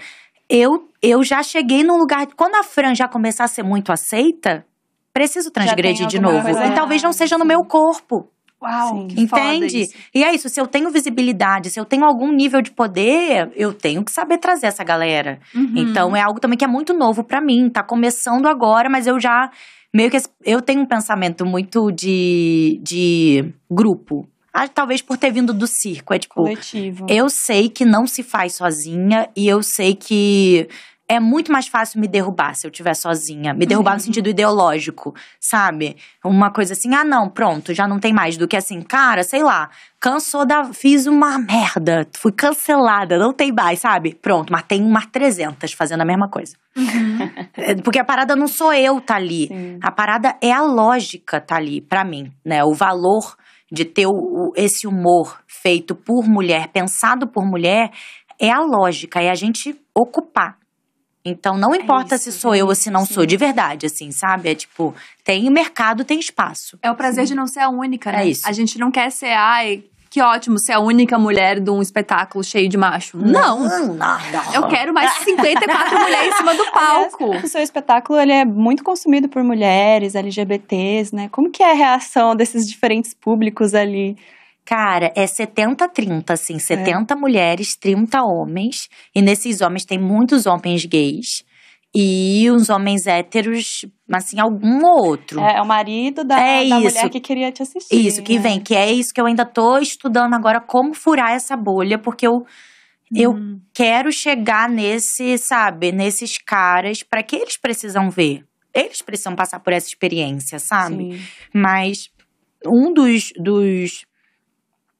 eu, eu já cheguei num lugar. Quando a Fran já começar a ser muito aceita, preciso transgredir de novo. Coisa, e talvez não seja no meu corpo. Uau, Sim, entende? E é isso, se eu tenho visibilidade, se eu tenho algum nível de poder, eu tenho que saber trazer essa galera. Uhum. Então é algo também que é muito novo para mim, tá começando agora, mas eu já meio que eu tenho um pensamento muito de de grupo. Ah, talvez por ter vindo do circo, é tipo, Coletivo. eu sei que não se faz sozinha e eu sei que é muito mais fácil me derrubar se eu estiver sozinha. Me derrubar uhum. no sentido ideológico, sabe? Uma coisa assim, ah, não, pronto, já não tem mais. Do que assim, cara, sei lá, cansou da. Fiz uma merda, fui cancelada, não tem mais, sabe? Pronto, mas tem umas 300 fazendo a mesma coisa. Uhum. [LAUGHS] É, porque a parada não sou eu tá ali. Sim. A parada é a lógica tá ali, para mim, né? O valor de ter o, esse humor feito por mulher, pensado por mulher, é a lógica, é a gente ocupar então não é importa é isso, se sou eu ou se não sim. sou, de verdade, assim, sabe? É tipo, tem mercado, tem espaço. É o prazer sim. de não ser a única, é né? É isso. A gente não quer ser, ai, que ótimo ser a única mulher de um espetáculo cheio de macho. Não, não. não. Eu quero mais 54 [LAUGHS] mulheres em cima do palco. Aliás, o seu espetáculo ele é muito consumido por mulheres, LGBTs, né? Como que é a reação desses diferentes públicos ali? Cara, é 70-30, assim. 70 é. mulheres, 30 homens. E nesses homens tem muitos homens gays. E uns homens héteros, assim, algum outro. É, é o marido da, é da mulher que queria te assistir. Isso, que né? vem. Que é isso que eu ainda tô estudando agora, como furar essa bolha. Porque eu, eu hum. quero chegar nesse, sabe, nesses caras para que eles precisam ver. Eles precisam passar por essa experiência, sabe? Sim. Mas um dos, dos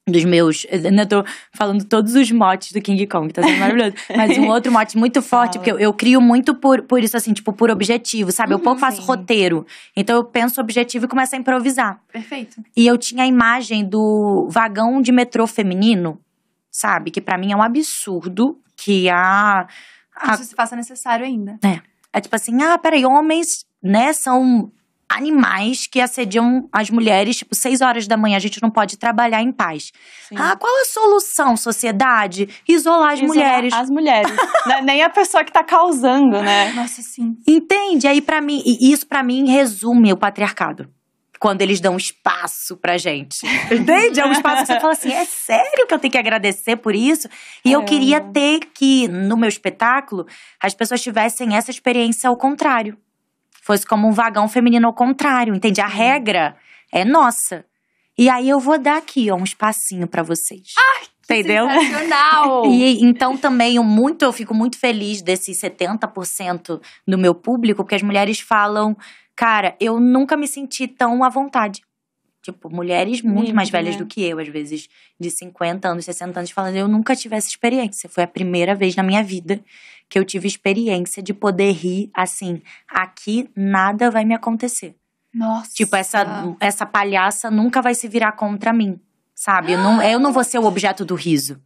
dos meus. Não tô falando todos os motes do King Kong, tá sendo maravilhoso. [LAUGHS] Mas um outro mote muito forte, porque eu, eu, crio muito por, por isso, assim, tipo, por objetivo, sabe? Eu uhum, pouco Sim. faço roteiro. Então eu penso objetivo e começo a improvisar. Perfeito. E eu tinha a imagem do vagão de metrô feminino, sabe? Que para mim é um absurdo que a. a... Isso se faça necessário ainda. É. É tipo assim, ah, peraí, homens, né, são animais que assediam as mulheres, tipo, seis horas da manhã, a gente não pode trabalhar em paz. Sim. Ah, qual a solução, sociedade? Isolar as Isolar mulheres. As mulheres. [LAUGHS] É nem a pessoa que tá causando, né? Nossa, sim. Entende? Aí para mim, isso para mim resume o patriarcado quando eles dão espaço pra gente. [LAUGHS] Entende? É um espaço que você fala assim: é sério que eu tenho que agradecer por isso? E é. eu queria ter que, no meu espetáculo, as pessoas tivessem essa experiência ao contrário fosse como um vagão feminino ao contrário, entende? A uhum. regra é nossa. E aí eu vou dar aqui, ó, um espacinho para vocês. Ai, entendeu? [LAUGHS] e então também eu muito, eu fico muito feliz desses 70% do meu público, porque as mulheres falam, cara, eu nunca me senti tão à vontade. Tipo, mulheres muito Sim, mais velhas né? do que eu, às vezes de 50 anos, 60 anos, falando, eu nunca tive essa experiência. Foi a primeira vez na minha vida que eu tive experiência de poder rir assim, aqui nada vai me acontecer. Nossa. Tipo, essa, essa palhaça nunca vai se virar contra mim, sabe? Eu não, eu não vou ser o objeto do riso.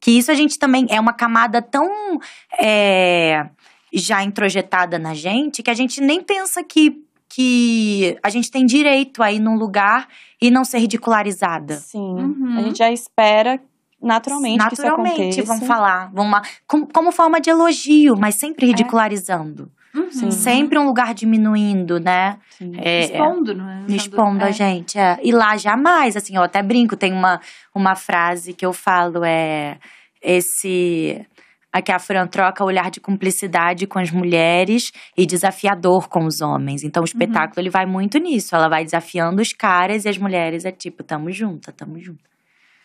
Que isso a gente também é uma camada tão é, já introjetada na gente que a gente nem pensa que, que a gente tem direito a ir num lugar e não ser ridicularizada. Sim. Uhum. A gente já espera naturalmente naturalmente vão falar vão uma, como, como, forma de elogio mas sempre é. ridicularizando é. uhum. sempre um lugar diminuindo né é, não é? respondo né? é. a gente é. e lá jamais assim eu até brinco tem uma uma frase que eu falo é esse a que a Fran troca olhar de cumplicidade com as mulheres e desafiador com os homens. Então o uhum. espetáculo uhum. ele vai muito nisso. Ela vai desafiando os caras e as mulheres é tipo, tamo junta, tamo junta.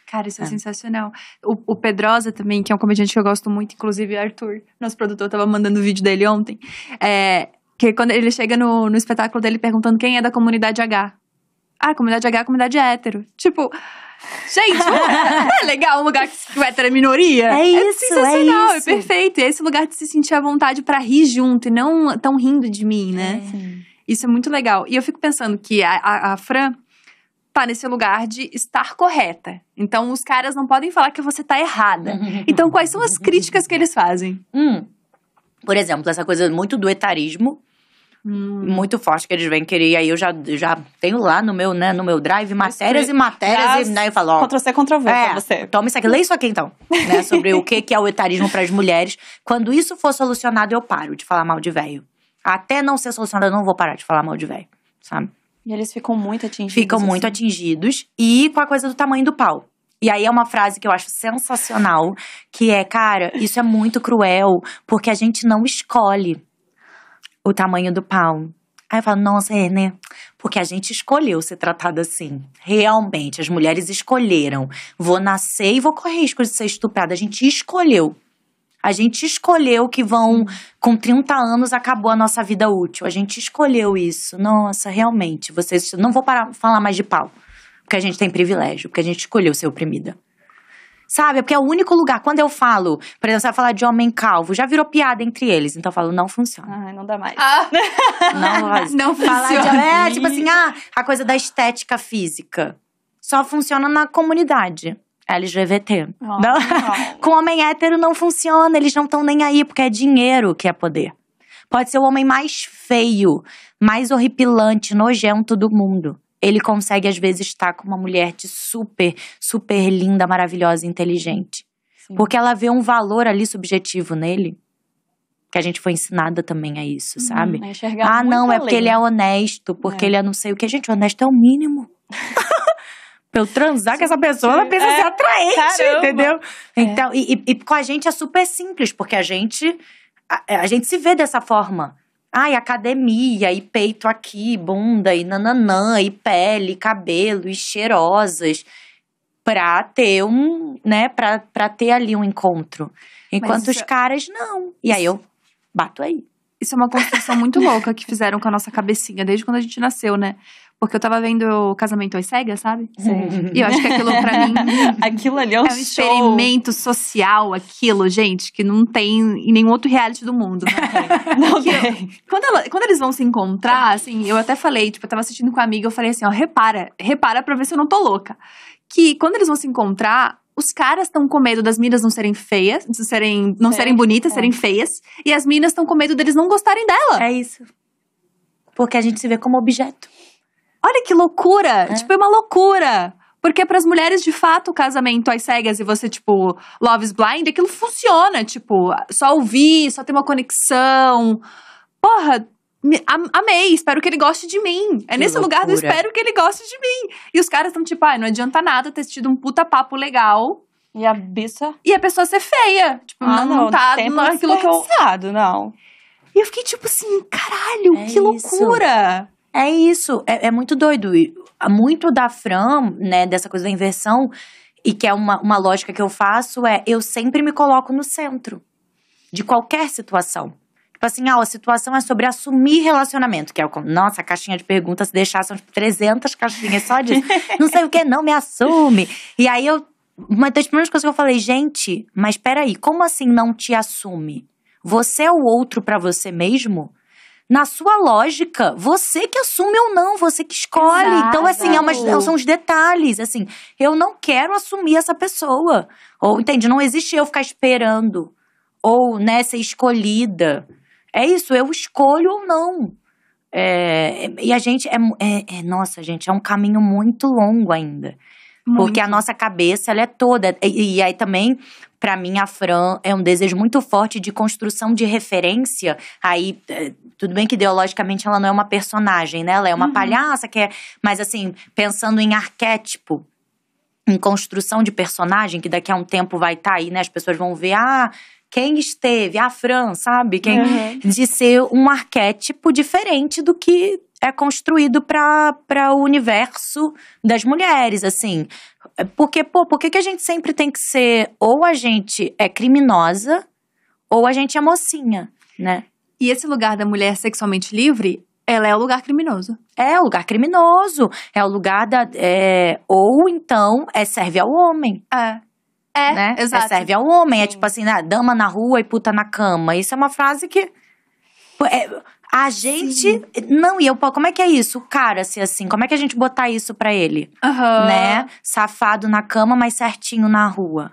Cara, isso é, é. sensacional. O, o, Pedrosa também, que é um comediante que eu gosto muito, inclusive o Arthur, nosso produtor, tava mandando o vídeo dele ontem. É, que quando ele chega no, no espetáculo dele perguntando quem é da comunidade H. Ah, comunidade H é comunidade hétero. Tipo, Gente, é, é legal um lugar que o hétero é minoria. É, é isso, é sensacional, é, isso. é perfeito. E é esse lugar de se sentir à vontade para rir junto e não tão rindo de mim, né? É, isso é muito legal. E eu fico pensando que a, a, a Fran, tá nesse lugar de estar correta. Então, os caras não podem falar que você tá errada. [LAUGHS] Então, quais são as críticas que eles fazem? Hum. Por exemplo, essa coisa muito do etarismo, Hum. muito forte que eles vêm querer. E aí eu já, já tenho lá no meu, né, no meu drive matérias Escre... e matérias. Já e daí né, eu falo, ó. você é contra é, você. Toma isso aqui, lê isso aqui então. né, [LAUGHS] sobre o que, que é o etarismo para as mulheres. Quando isso for solucionado, eu paro de falar mal de velho. Até não ser solucionado, eu não vou parar de falar mal de velho, sabe? E eles ficam muito atingidos. Ficam muito assim. atingidos. E com a coisa do tamanho do pau. E aí é uma frase que eu acho sensacional, que é, cara, isso é muito cruel, porque a gente não escolhe o tamanho do pau. Aí eu falo, nossa, é, né? Porque a gente escolheu ser tratada assim. Realmente, as mulheres escolheram. Vou nascer e vou correr risco de ser estuprada. A gente escolheu a gente escolheu que vão. Com 30 anos acabou a nossa vida útil. A gente escolheu isso. Nossa, realmente. Vocês. Não vou parar, falar mais de pau. Porque a gente tem privilégio. Porque a gente escolheu ser oprimida. Sabe? Porque é o único lugar. Quando eu falo, por exemplo, você vai falar de homem calvo, já virou piada entre eles. Então eu falo, não funciona. Ah, não dá mais. Ah. [LAUGHS] Não, falar funciona. De, é, tipo assim, ah, a coisa da estética física. Só funciona na comunidade. LGBT. Oh, ah, não. [LAUGHS] Com homem hétero não funciona, eles não estão nem aí, porque é dinheiro que é poder. Pode ser o homem mais feio, mais horripilante, nojento do mundo. Ele consegue, às vezes, estar com uma mulher de super, super linda, maravilhosa inteligente. Sim. Porque ela vê um valor ali subjetivo nele. Que a gente foi ensinada também a isso, uhum, sabe? É ah, não, é porque ele é honesto, porque é. ele é não sei o que. Gente, honesto é o mínimo. [LAUGHS] eu transar com essa pessoa, ela pensa é, ser atraente, caramba. entendeu? É. Então, é. e, e, com a gente é super simples, porque a gente, a, é, a gente se vê dessa forma. Ai, academia, e peito aqui, bunda, e nananã, e pele, cabelo, e cheirosas pra ter um, né, pra, pra ter ali um encontro. Enquanto os é caras não. E aí eu bato aí. Isso é uma construção muito louca que fizeram com a nossa cabecinha desde quando a gente nasceu, né? Porque eu tava vendo o Casamento às Cegas, sabe? Sim. E eu acho que aquilo pra mim. [LAUGHS] aquilo ali é um, é um experimento social, aquilo, gente, que não tem em nenhum outro reality do mundo. Né? Não tem. [LAUGHS] Não tem. Eu, quando, ela, quando, eles vão se encontrar, assim, eu até falei, tipo, eu tava assistindo com a amiga, eu falei assim, ó, repara, repara pra ver se eu não tô louca. Que quando eles vão se encontrar, os caras estão com medo das minas não serem feias, serem, não Sei, serem bonitas, é. serem feias, e as minas estão com medo deles não gostarem dela. É isso. Porque a gente se vê como objeto. Olha que loucura! É. Tipo, é uma loucura. Porque para as mulheres, de fato, o casamento às cegas e você, tipo, loves blind, aquilo funciona. Tipo, só ouvir, só ter uma conexão. Porra, amei, espero que ele goste de mim. É que nesse loucura. lugar do espero que ele goste de mim. E os caras estão tipo, ai, ah, não adianta nada ter tido um puta papo legal. E a bicha. E a pessoa ser feia. Tipo, ah, não, não tá não, é aquilo que eu. Não. E eu fiquei tipo assim, caralho, é que loucura. Isso. É isso, é, é muito doido. muito da Fran, né, dessa coisa da inversão, e que é uma, uma lógica que eu faço, é eu sempre me coloco no centro de qualquer situação. Tipo assim, ah, a situação é sobre assumir relacionamento, que é o. Nossa, a caixinha de perguntas, se deixar, são 300 caixinhas só disso. [LAUGHS] não sei o que, não, me assume. E aí eu. Uma das primeiras coisas que eu falei, gente, mas peraí, como assim não te assume? Você é o outro para você mesmo? na sua lógica, você que assume ou não, você que escolhe. Então, Exato. Então, assim, é, é são os detalhes. Assim, eu não quero assumir essa pessoa. Ou, entende? Não existe eu ficar esperando. Ou, né, ser escolhida. É isso, eu escolho ou não. É, e a gente é, é, é, Nossa, gente, é um caminho muito longo ainda. Muito. Porque a nossa cabeça, ela é toda. E, e aí também para mim, a Fran é um desejo muito forte de construção de referência. Aí, eh, tudo bem que ideologicamente ela não é uma personagem, né? Ela é uma uhum. palhaça que é. Mas, assim, pensando em arquétipo, em construção de personagem, que daqui a um tempo vai estar tá aí, né? As pessoas vão ver, ah, quem esteve, a Fran, sabe? Quem, uhum. De ser um arquétipo diferente do que é construído para o universo das mulheres, assim. Porque, pô, por que, a gente sempre tem que ser ou a gente é criminosa ou a gente é mocinha, né? E esse lugar da mulher sexualmente livre, ela é o lugar criminoso. É o lugar criminoso. É o lugar da. É, ou então é serve ao homem. É. É, né? É exato. serve ao homem. É tipo assim, né? dama na rua e puta na cama. Isso é uma frase que. É, a gente. Sim. Não, e eu, como é que é isso? O cara, se assim, como é que a gente botar isso pra ele? Uhum. Né? Safado na cama, mas certinho na rua.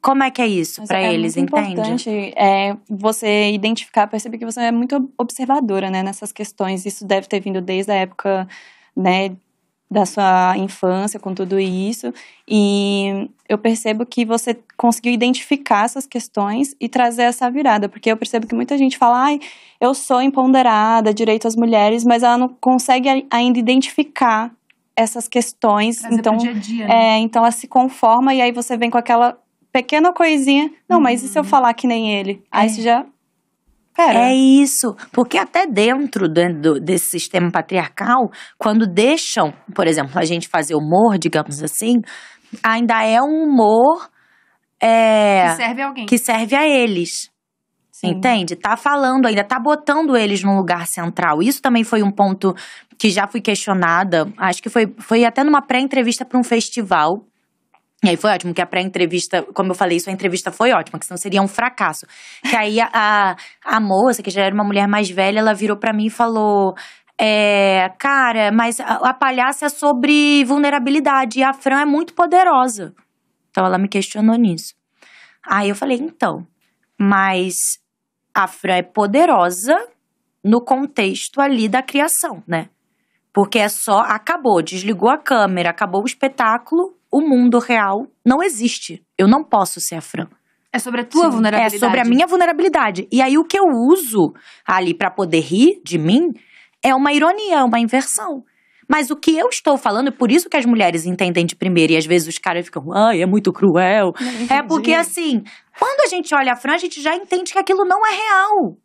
Como é que é isso para é eles, muito entende? Importante é você identificar, perceber que você é muito observadora, né, nessas questões. Isso deve ter vindo desde a época, né, da sua infância com tudo isso e eu percebo que você conseguiu identificar essas questões e trazer essa virada, porque eu percebo que muita gente fala, ai, eu sou empoderada, direito às mulheres, mas ela não consegue ainda identificar essas questões, trazer então, dia dia, né? é, então ela se conforma e aí você vem com aquela pequena coisinha, não, uhum. mas e se eu uhum. falar que nem ele? É. Aí você já Pera. É isso, porque até dentro do, desse sistema patriarcal, quando deixam, por exemplo, a gente fazer humor, digamos assim, ainda é um humor é, que serve a alguém. Que serve a eles. Sim. Entende? Tá falando ainda, tá botando eles num lugar central. Isso também foi um ponto que já fui questionada. Acho que foi, foi até numa pré-entrevista para um festival. E aí foi ótimo que a pré-entrevista, como eu falei, sua entrevista foi ótima, que senão seria um fracasso. Que aí a, a, a moça, que já era uma mulher mais velha, ela virou para mim e falou: é, cara, mas a, palhaça é sobre vulnerabilidade. E a Fran é muito poderosa. Então ela me questionou nisso. Aí eu falei, então, mas a Fran é poderosa no contexto ali da criação, né? Porque é só acabou, desligou a câmera, acabou o espetáculo, o mundo real não existe. Eu não posso ser a Fran. É sobre a tua Sim, vulnerabilidade. É sobre a minha vulnerabilidade. E aí o que eu uso ali para poder rir de mim é uma ironia, uma inversão. Mas o que eu estou falando, por isso que as mulheres entendem de primeira e às vezes os caras ficam, ai, é muito cruel. É porque assim, quando a gente olha a Fran, a gente já entende que aquilo não é real.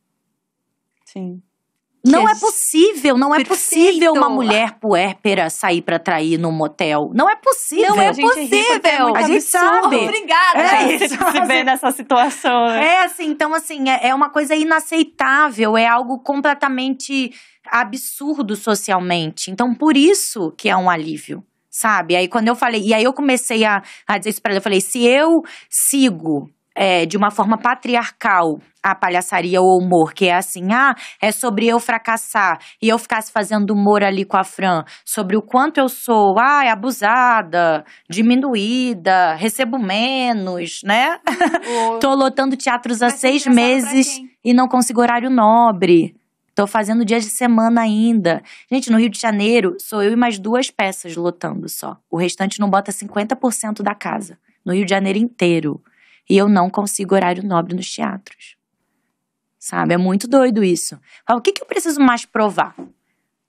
Sim. Não é, é possível, não é perfeito. é possível uma mulher puérpera sair para trair num motel. Não é possível. Não é a possível. É a gente é sabe. Obrigada. É isso. Se vê nessa situação. Né? É assim, então assim, é, é uma coisa inaceitável, é algo completamente absurdo socialmente. Então, por isso que é um alívio, sabe? Aí quando eu falei, e aí eu comecei a, a dizer isso pra ele, eu falei, se eu sigo é, de uma forma patriarcal a palhaçaria ou humor, que é assim, ah, é sobre eu fracassar e eu ficasse fazendo humor ali com a Fran, sobre o quanto eu sou, ah, é abusada, diminuída, recebo menos, né? [LAUGHS] Tô lotando teatros há Mas seis meses e não consigo horário nobre. Tô fazendo dias de semana ainda. Gente, no Rio de Janeiro, sou eu e mais duas peças lotando só. O restante não bota 50% da casa. No Rio de Janeiro inteiro. E eu não consigo horário nobre nos teatros. Sabe? É muito doido isso. Fala, o que, que eu preciso mais provar? O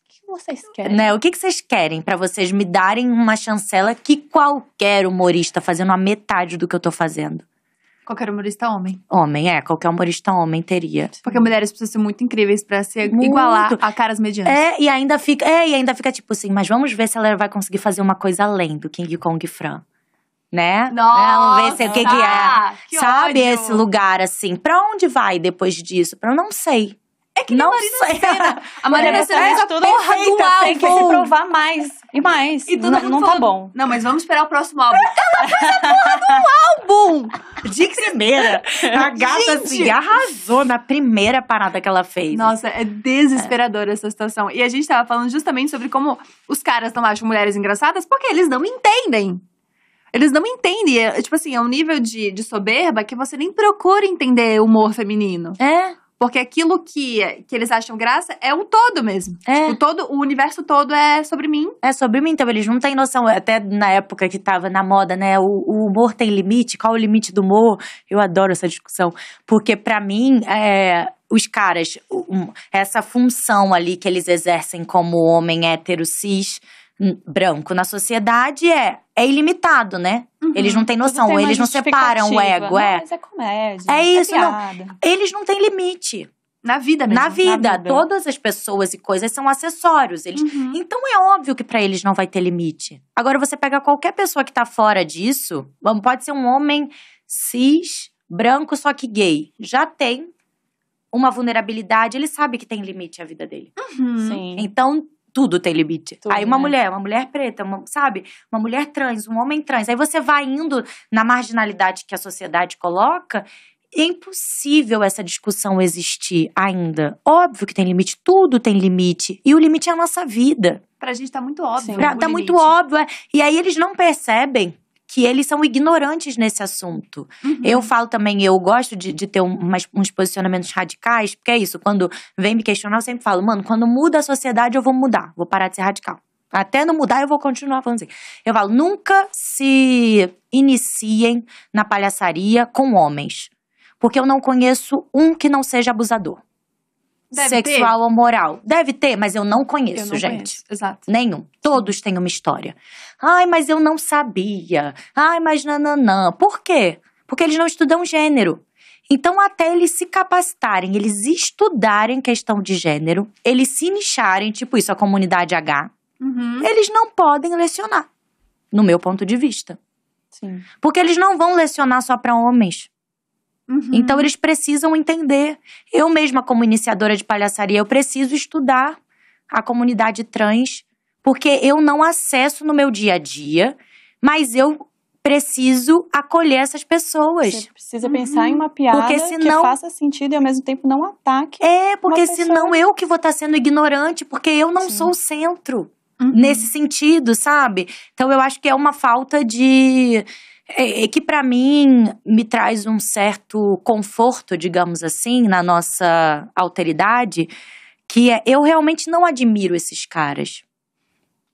que vocês né? querem? Né? O que, que vocês querem para vocês me darem uma chancela que qualquer humorista fazendo a metade do que eu tô fazendo? Qualquer humorista homem. Homem, é. Qualquer humorista homem teria. Porque mulheres precisam ser muito incríveis para se muito. igualar a caras medianas. É, e ainda fica. É, e ainda fica tipo assim, mas vamos ver se ela vai conseguir fazer uma coisa além do King Kong Fran. Né? Nossa, né? vamos ver se, o que, que é. Que Sabe ódio. esse lugar assim? Pra onde vai depois disso? Pra eu não sei. É que não Marina sei. A Marina é, Senna é, fez a porra perfeita, do álbum. Tem que se provar mais e mais. E não, não tá bom. Não, mas vamos esperar o próximo álbum. [LAUGHS] Ela fez a porra do álbum! De [LAUGHS] primeira. A gata, se arrasou na primeira parada que ela fez. Nossa, é desesperadora é. essa situação. E a gente tava falando justamente sobre como os caras não acham mulheres engraçadas porque eles não entendem. Eles não entendem. É, tipo assim, é um nível de, de soberba que você nem procura entender humor feminino. É. Porque aquilo que, que eles acham graça é um todo mesmo. É. Tipo, todo, o universo todo é sobre mim. É sobre mim, então eles não têm noção. Até na época que tava na moda, né? O, o humor tem limite, qual o limite do humor? Eu adoro essa discussão. Porque para mim, é, os caras, essa função ali que eles exercem como homem hétero cis branco na sociedade é, é ilimitado, né? Uhum. Eles não têm noção, eles não separam o ego. É. Não, é. Mas é comédia. É, é isso, é não. Eles não têm limite. Na vida mesmo. Na vida. Na vida. Todas as pessoas e coisas são acessórios. Eles... Uhum. Então é óbvio que para eles não vai ter limite. Agora você pega qualquer pessoa que tá fora disso, pode ser um homem cis, branco, só que gay. Já tem uma vulnerabilidade, ele sabe que tem limite a vida dele. Uhum. Então tudo tem limite. Tudo, aí uma né? mulher, uma mulher preta, uma, sabe? Uma mulher trans, um homem trans. Aí você vai indo na marginalidade que a sociedade coloca. É impossível essa discussão existir ainda. Óbvio que tem limite, tudo tem limite. E o limite é a nossa vida. Pra gente tá muito óbvio. Sim, pra, né? tá limite. muito óbvio. É. E aí eles não percebem que eles são ignorantes nesse assunto. Uhum. Eu falo também, eu gosto de, de ter umas, uns posicionamentos radicais, porque é isso, quando vem me questionar, eu sempre falo, mano, quando muda a sociedade, eu vou mudar, vou parar de ser radical. Até não mudar, eu vou continuar falando assim. Eu falo, nunca se iniciem na palhaçaria com homens. Porque eu não conheço um que não seja abusador. Deve sexual ter. ou moral. Deve ter, mas eu não conheço, eu não gente. Conheço. Exato. Nenhum. Todos têm uma história. Ai, mas eu não sabia. Ai, mas nananã. Por quê? Porque eles não estudam gênero. Então, até eles se capacitarem, eles estudarem questão de gênero, eles se nicharem, tipo isso, a comunidade H, uhum. eles não podem lecionar, no meu ponto de vista. Sim. Porque eles não vão lecionar só para homens. Uhum. Então eles precisam entender. Eu mesma, como iniciadora de palhaçaria, eu preciso estudar a comunidade trans, porque eu não acesso no meu dia a dia, mas eu preciso acolher essas pessoas. Você precisa uhum. pensar em uma piada porque senão, que faça sentido e ao mesmo tempo não ataque. É, porque senão eu que vou estar tá sendo ignorante, porque eu não Sim. sou o centro. Uhum. Nesse sentido, sabe? Então eu acho que é uma falta de é, é que para mim me traz um certo conforto, digamos assim, na nossa alteridade, que é, eu realmente não admiro esses caras.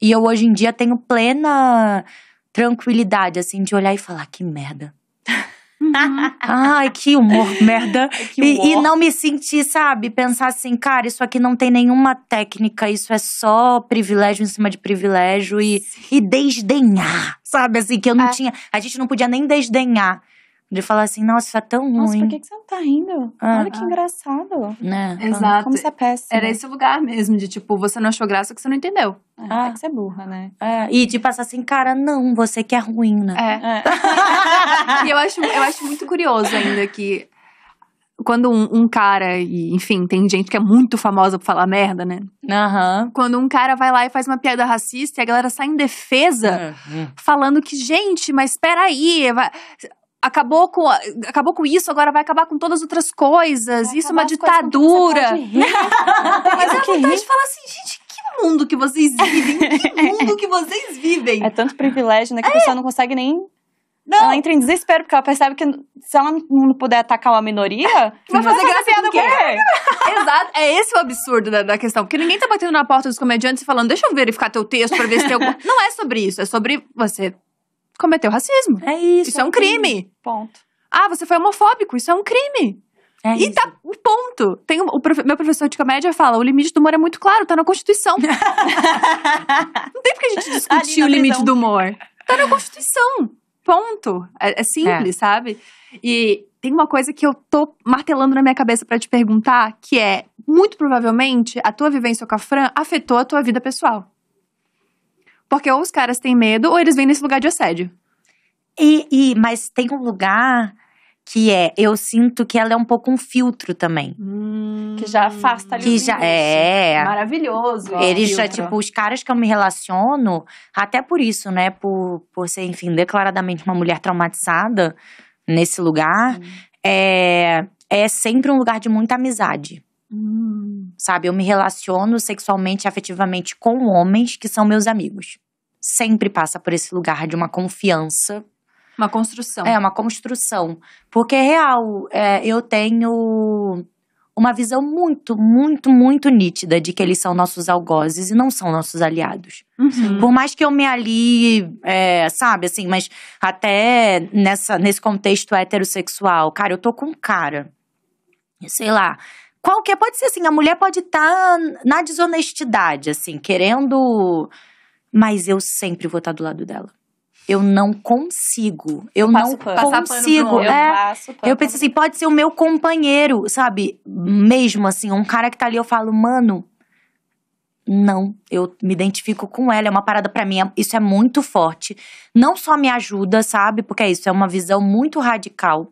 E eu hoje em dia tenho plena tranquilidade, assim, de olhar e falar: que merda. Uhum. [LAUGHS] Ai, que humor, merda. [LAUGHS] Que humor. E, e, não me sentir, sabe? Pensar assim, cara, isso aqui não tem nenhuma técnica, isso é só privilégio em cima de privilégio e, e desdenhar sabe? Assim, que eu não é. tinha. A gente não podia nem desdenhar. De falar assim, nossa, isso tá é tão ruim. Nossa, por que, que você não tá rindo? Ah, Olha que ah. engraçado. Né? Exato. Como você é péssimo. Era esse lugar mesmo, de tipo, você não achou graça que você não entendeu. É, ah. É que você é burra, né? É. E de passar assim, cara, não, você que é ruim, né? É. é. [LAUGHS] e eu acho, eu acho muito curioso ainda que quando um, um, cara, e enfim, tem gente que é muito famosa por falar merda, né? Uhum. Quando um cara vai lá e faz uma piada racista e a galera sai em defesa, uhum. falando que, gente, mas peraí, vai acabou com, acabou com isso, agora vai acabar com todas as outras coisas. Vai isso é uma ditadura. [LAUGHS] É que Mas a vontade de falar assim, gente, que mundo que vocês vivem? Que [LAUGHS] mundo que vocês vivem? É tanto privilégio, né? Que é. a pessoa não consegue nem não. Ela entra em desespero, porque ela percebe que se ela não puder atacar uma minoria, [LAUGHS] vai fazer graça piada com quê? É. [LAUGHS] Exato. É esse o absurdo da, da, questão. Porque ninguém tá batendo na porta dos comediantes e falando, deixa eu verificar teu texto pra ver se tem alguma. [LAUGHS] não é sobre isso, é sobre você cometeu racismo. É isso. Isso é, é um crime. crime. Ponto. Ah, você foi homofóbico, isso é um crime. É e tá, isso. tá, ponto. Tem um, o prof, meu professor de comédia fala: o limite do humor é muito claro, tá na Constituição. não tem porque a gente tá discutir o limite do humor. Tá na Constituição. Ponto. É, é simples, é. sabe? E tem uma coisa que eu tô martelando na minha cabeça para te perguntar, que é, muito provavelmente, a tua vivência com a Fran afetou a tua vida pessoal. Porque ou os caras têm medo, ou eles vêm nesse lugar de assédio. E, e mas tem um lugar que é, eu sinto que ela é um pouco um filtro também. Hum, que já afasta ali que já é maravilhoso. Eles já tipo os caras que eu me relaciono, até por isso, né, por por ser, enfim, declaradamente uma mulher traumatizada nesse lugar, hum. é é sempre um lugar de muita amizade. Hum. Sabe, eu me relaciono sexualmente, afetivamente com homens que são meus amigos. Sempre passa por esse lugar de uma confiança uma construção. É, uma construção. Porque é real, é, eu tenho uma visão muito, muito, muito nítida de que eles são nossos algozes e não são nossos aliados. Uhum. Por mais que eu me alie, é, sabe, assim, mas até nessa, nesse contexto heterossexual, cara, eu tô com um cara, sei lá, qualquer, pode ser assim, a mulher pode estar tá na desonestidade, assim, querendo, mas eu sempre vou estar tá do lado dela eu não consigo. Eu, não consigo. É, eu, passo, eu penso assim, pode ser o meu companheiro, sabe? Mesmo assim, um cara que tá ali, eu falo, mano, não, eu me identifico com ela, é uma parada para mim, é, isso é muito forte. Não só me ajuda, sabe? Porque é isso, é uma visão muito radical.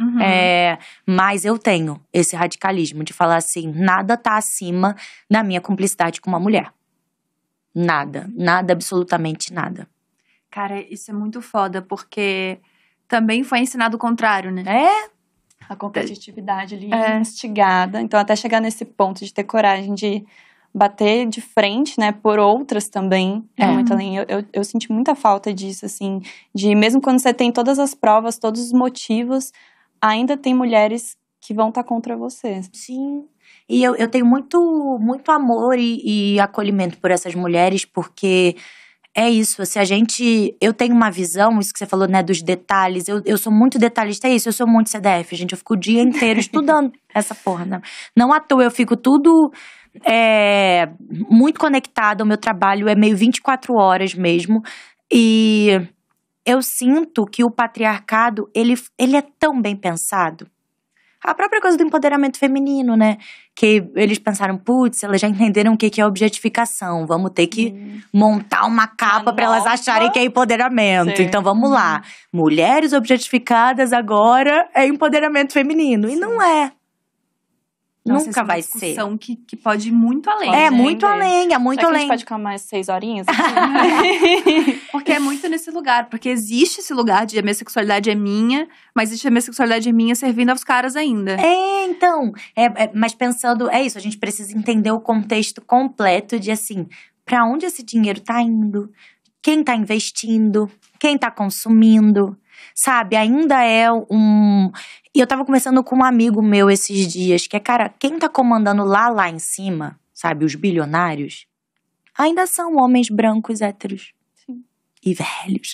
Uhum. É, mas eu tenho esse radicalismo de falar assim: nada tá acima da minha cumplicidade com uma mulher. Nada, nada, absolutamente nada. Cara, isso é muito foda, porque também foi ensinado o contrário, né? É, a competitividade ali é. instigada. Então, até chegar nesse ponto de ter coragem de bater de frente, né, por outras também, é, é muito além. Eu, eu, eu, senti muita falta disso, assim, de mesmo quando você tem todas as provas, todos os motivos, ainda tem mulheres que vão estar tá contra você. Sim. E eu, eu tenho muito, muito amor e, e acolhimento por essas mulheres, porque é isso, se a gente. Eu tenho uma visão, isso que você falou, né, dos detalhes. Eu, eu sou muito detalhista, é isso, eu sou muito CDF, gente. Eu fico o dia inteiro estudando [LAUGHS] essa porra, né? Não à toa, eu fico tudo é, muito conectado. O meu trabalho, é meio 24 horas mesmo. E eu sinto que o patriarcado, ele, ele é tão bem pensado. A própria coisa do empoderamento feminino, né? Que eles pensaram, putz, elas já entenderam o que é objetificação. Vamos ter que hum. montar uma capa para elas acharem que é empoderamento. Sim. Então vamos lá. Uhum. Mulheres objetificadas agora é empoderamento feminino. Sim. E não é. Nossa, Nunca vai ser. É que, que pode ir muito além. é, muito além, é muito Será além. Que a gente pode ficar mais seis horinhas? [LAUGHS] [LAUGHS] porque é muito nesse lugar. Porque existe esse lugar de a minha sexualidade é minha, mas existe a minha sexualidade é minha servindo aos caras ainda. É, então. É, é, mas pensando, é isso, a gente precisa entender o contexto completo de assim, para onde esse dinheiro tá indo? Quem tá investindo? Quem tá consumindo? sabe? Ainda é um. E eu tava conversando com um amigo meu esses dias, que é, cara, quem tá comandando lá, lá em cima, sabe? Os bilionários, ainda são homens brancos héteros. Sim. E velhos.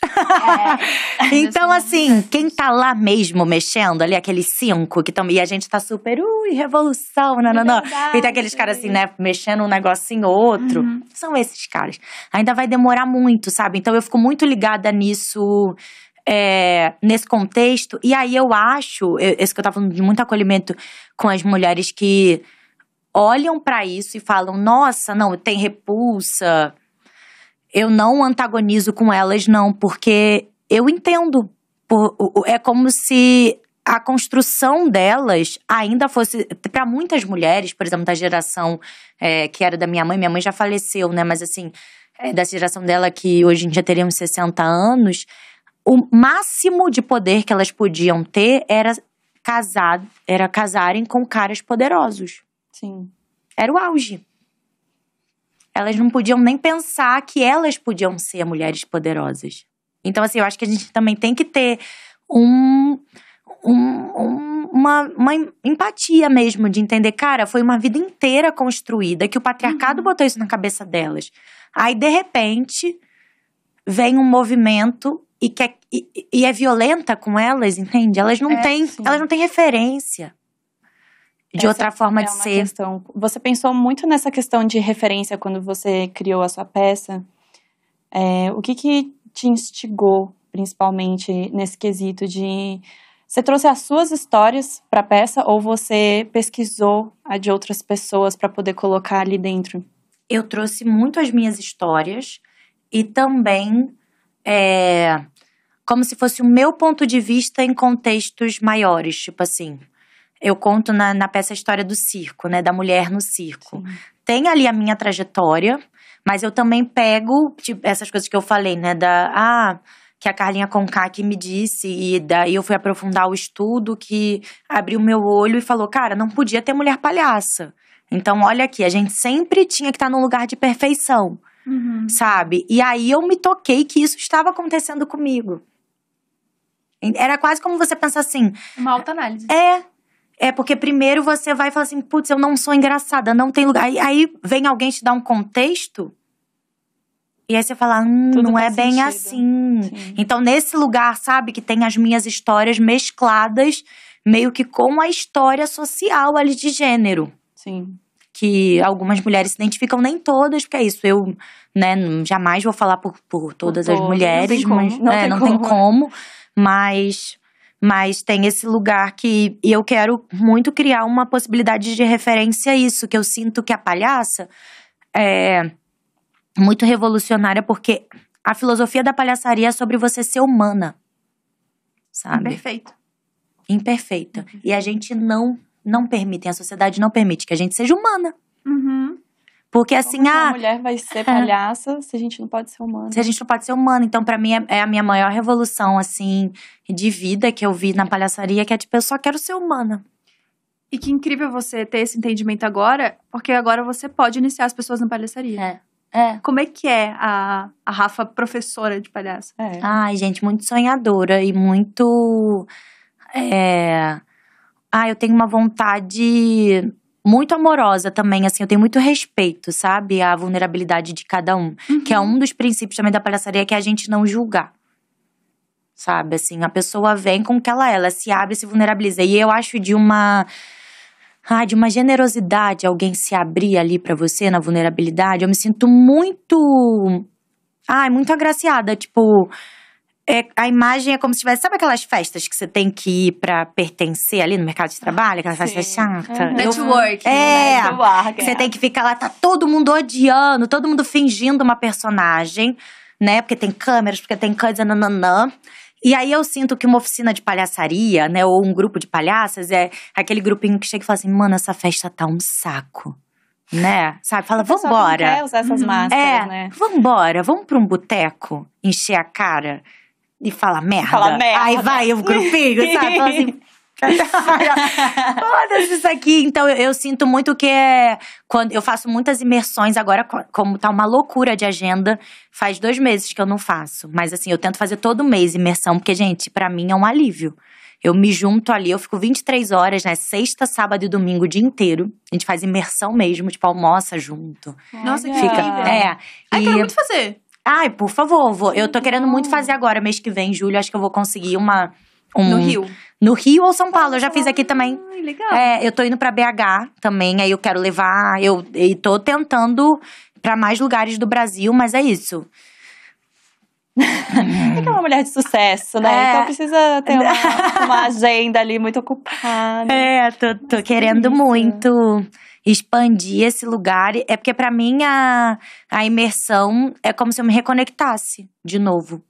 É, [LAUGHS] então, assim, quem tá lá mesmo mexendo, ali, aqueles cinco que estão. E a gente tá super, ui, revolução, não, não, não. E tem aqueles caras assim, né, mexendo um negocinho ou outro. Uhum. São esses caras. Ainda vai demorar muito, sabe? Então eu fico muito ligada nisso é, nesse contexto. E aí eu acho, esse que eu tava falando de muito acolhimento com as mulheres que olham para isso e falam: nossa, não, tem repulsa. Eu não antagonizo com elas, não, porque eu entendo. é como se a construção delas ainda fosse. para muitas mulheres, por exemplo, da geração é, que era da minha mãe, minha mãe já faleceu, né? Mas assim, é, da geração dela que hoje em dia uns 60 anos o máximo de poder que elas podiam ter era casar, era casarem com caras poderosos. Sim. Era o auge. Elas não podiam nem pensar que elas podiam ser mulheres poderosas. Então, assim, eu acho que a gente também tem que ter um, um, um, uma, uma, empatia mesmo de entender, cara, foi uma vida inteira construída que o patriarcado uhum. botou isso na cabeça delas. Aí, de repente, vem um movimento e, quer, é, e, e é violenta com elas, entende? Elas não, é, têm, elas não têm referência de Essa outra forma é de ser. Questão. Você pensou muito nessa questão de referência quando você criou a sua peça. É, o que, que te instigou, principalmente, nesse quesito de. Você trouxe as suas histórias para a peça ou você pesquisou a de outras pessoas para poder colocar ali dentro? Eu trouxe muito as minhas histórias e também é, como se fosse o meu ponto de vista em contextos maiores, tipo assim. Eu conto na, na peça a história do circo, né? Da mulher no circo. Sim. Tem ali a minha trajetória, mas eu também pego tipo, essas coisas que eu falei, né? Da. Ah, que a Carlinha Conká que me disse, e daí eu fui aprofundar o estudo que abriu meu olho e falou: cara, não podia ter mulher palhaça. Então, olha aqui, a gente sempre tinha que estar tá num lugar de perfeição, uhum. sabe? E aí eu me toquei que isso estava acontecendo comigo. Era quase como você pensar assim. Uma autoanálise. análise. É. É porque primeiro você vai falar assim, putz, eu não sou engraçada, não tem lugar. Aí, aí vem alguém te dar um contexto e aí você fala, hum, não é bem sentido. assim. Sim. Então, nesse lugar, sabe, que tem as minhas histórias mescladas, meio que com a história social ali de gênero. Sim. Que algumas mulheres se identificam, nem todas, porque é isso. Eu, né, jamais vou falar por, por todas por as todas. mulheres, não mas não, né, tem, não como. tem como mas mas tem esse lugar que e eu quero muito criar uma possibilidade de referência a isso, que eu sinto que a palhaça é muito revolucionária porque a filosofia da palhaçaria é sobre você ser humana. Sabe? Imperfeita. Imperfeita. Uhum. E a gente não não permite, a sociedade não permite que a gente seja humana. Uhum. Porque assim, Como A ah, mulher vai ser [LAUGHS] palhaça se a gente não pode ser humana. Se a gente não pode ser humana. Então, para mim, é, é a minha maior revolução, assim, de vida que eu vi na palhaçaria, que é tipo, eu só quero ser humana. E que incrível você ter esse entendimento agora, porque agora você pode iniciar as pessoas na palhaçaria. É. É. Como é que é a, a Rafa professora de palhaço? É. Ai, gente, muito sonhadora e muito. É... Ah, eu tenho uma vontade muito amorosa também, assim, eu tenho muito respeito, sabe? A vulnerabilidade de cada um. Uhum. Que é um dos princípios também da palhaçaria, que é a gente não julgar. Sabe, assim, a pessoa vem com o que ela é, ela se abre, se vulnerabiliza. E eu acho de uma. Ah, de uma generosidade, alguém se abrir ali para você na vulnerabilidade. Eu me sinto muito. Ai, muito agraciada. Tipo, é, a imagem é como se tivesse. Sabe aquelas festas que você tem que ir pra pertencer ali no mercado de trabalho? Aquela festa chata. Uhum. Network. É. Né? Você é. tem que ficar lá, tá todo mundo odiando, todo mundo fingindo uma personagem, né? Porque tem câmeras, porque tem coisa nananã. E aí eu sinto que uma oficina de palhaçaria, né, ou um grupo de palhaças é aquele grupinho que chega e fala assim: "Mano, essa festa tá um saco". Né? Sabe? Fala, vambora. Que quer usar essas uhum. máscaras, é, né? Vambora, vamos pra um boteco encher a cara de falar merda. Fala merda. Aí vai o grupinho, sabe? Fala assim. [LAUGHS] Foda-se isso aqui. Então, eu, eu, sinto muito que é. Quando eu faço muitas imersões agora, como tá uma loucura de agenda, faz dois meses que eu não faço. Mas assim, eu tento fazer todo mês imersão, porque, gente, para mim é um alívio. Eu me junto ali, eu fico 23 horas, né? Sexta, sábado e domingo o dia inteiro. A gente faz imersão mesmo, tipo, almoça junto. Nossa, que fica. É. Ai, e... quero muito fazer. Ai, por favor, vou. eu tô querendo muito uhum. fazer agora, mês que vem, julho, acho que eu vou conseguir uma. Um, no Rio. No Rio ou São Paulo, eu já fiz aqui também. Ai, legal. É, eu tô indo para BH também, aí eu quero levar. Eu e tô tentando para mais lugares do Brasil, mas é isso. [LAUGHS] é que é uma mulher de sucesso, né? É. Então precisa ter uma, [LAUGHS] uma agenda ali muito ocupada. É, tô, tô querendo muito expandir esse lugar. É porque, para mim, a, a imersão é como se eu me reconectasse de novo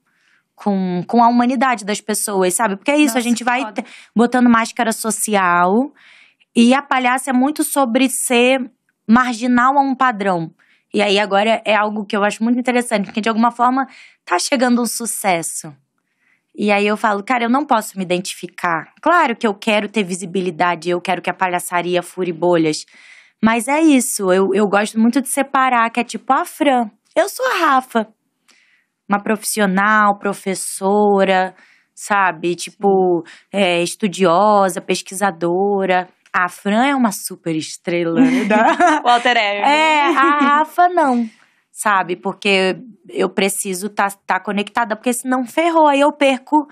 com, com a humanidade das pessoas, sabe? Porque é isso, Nossa, a gente vai te, botando máscara social. E a palhaça é muito sobre ser marginal a um padrão. E aí agora é algo que eu acho muito interessante, porque de alguma forma tá chegando um sucesso. E aí eu falo, cara, eu não posso me identificar. Claro que eu quero ter visibilidade, eu quero que a palhaçaria fure bolhas. Mas é isso, eu, eu gosto muito de separar, que é tipo a Fran. Eu sou a Rafa. Uma profissional, professora, sabe? Tipo, é, estudiosa, pesquisadora. A Fran é uma super estrela. Né? Walter [LAUGHS] Ego. É, a Rafa não, sabe? Porque eu preciso estar tá, tá conectada, porque senão ferrou, aí eu perco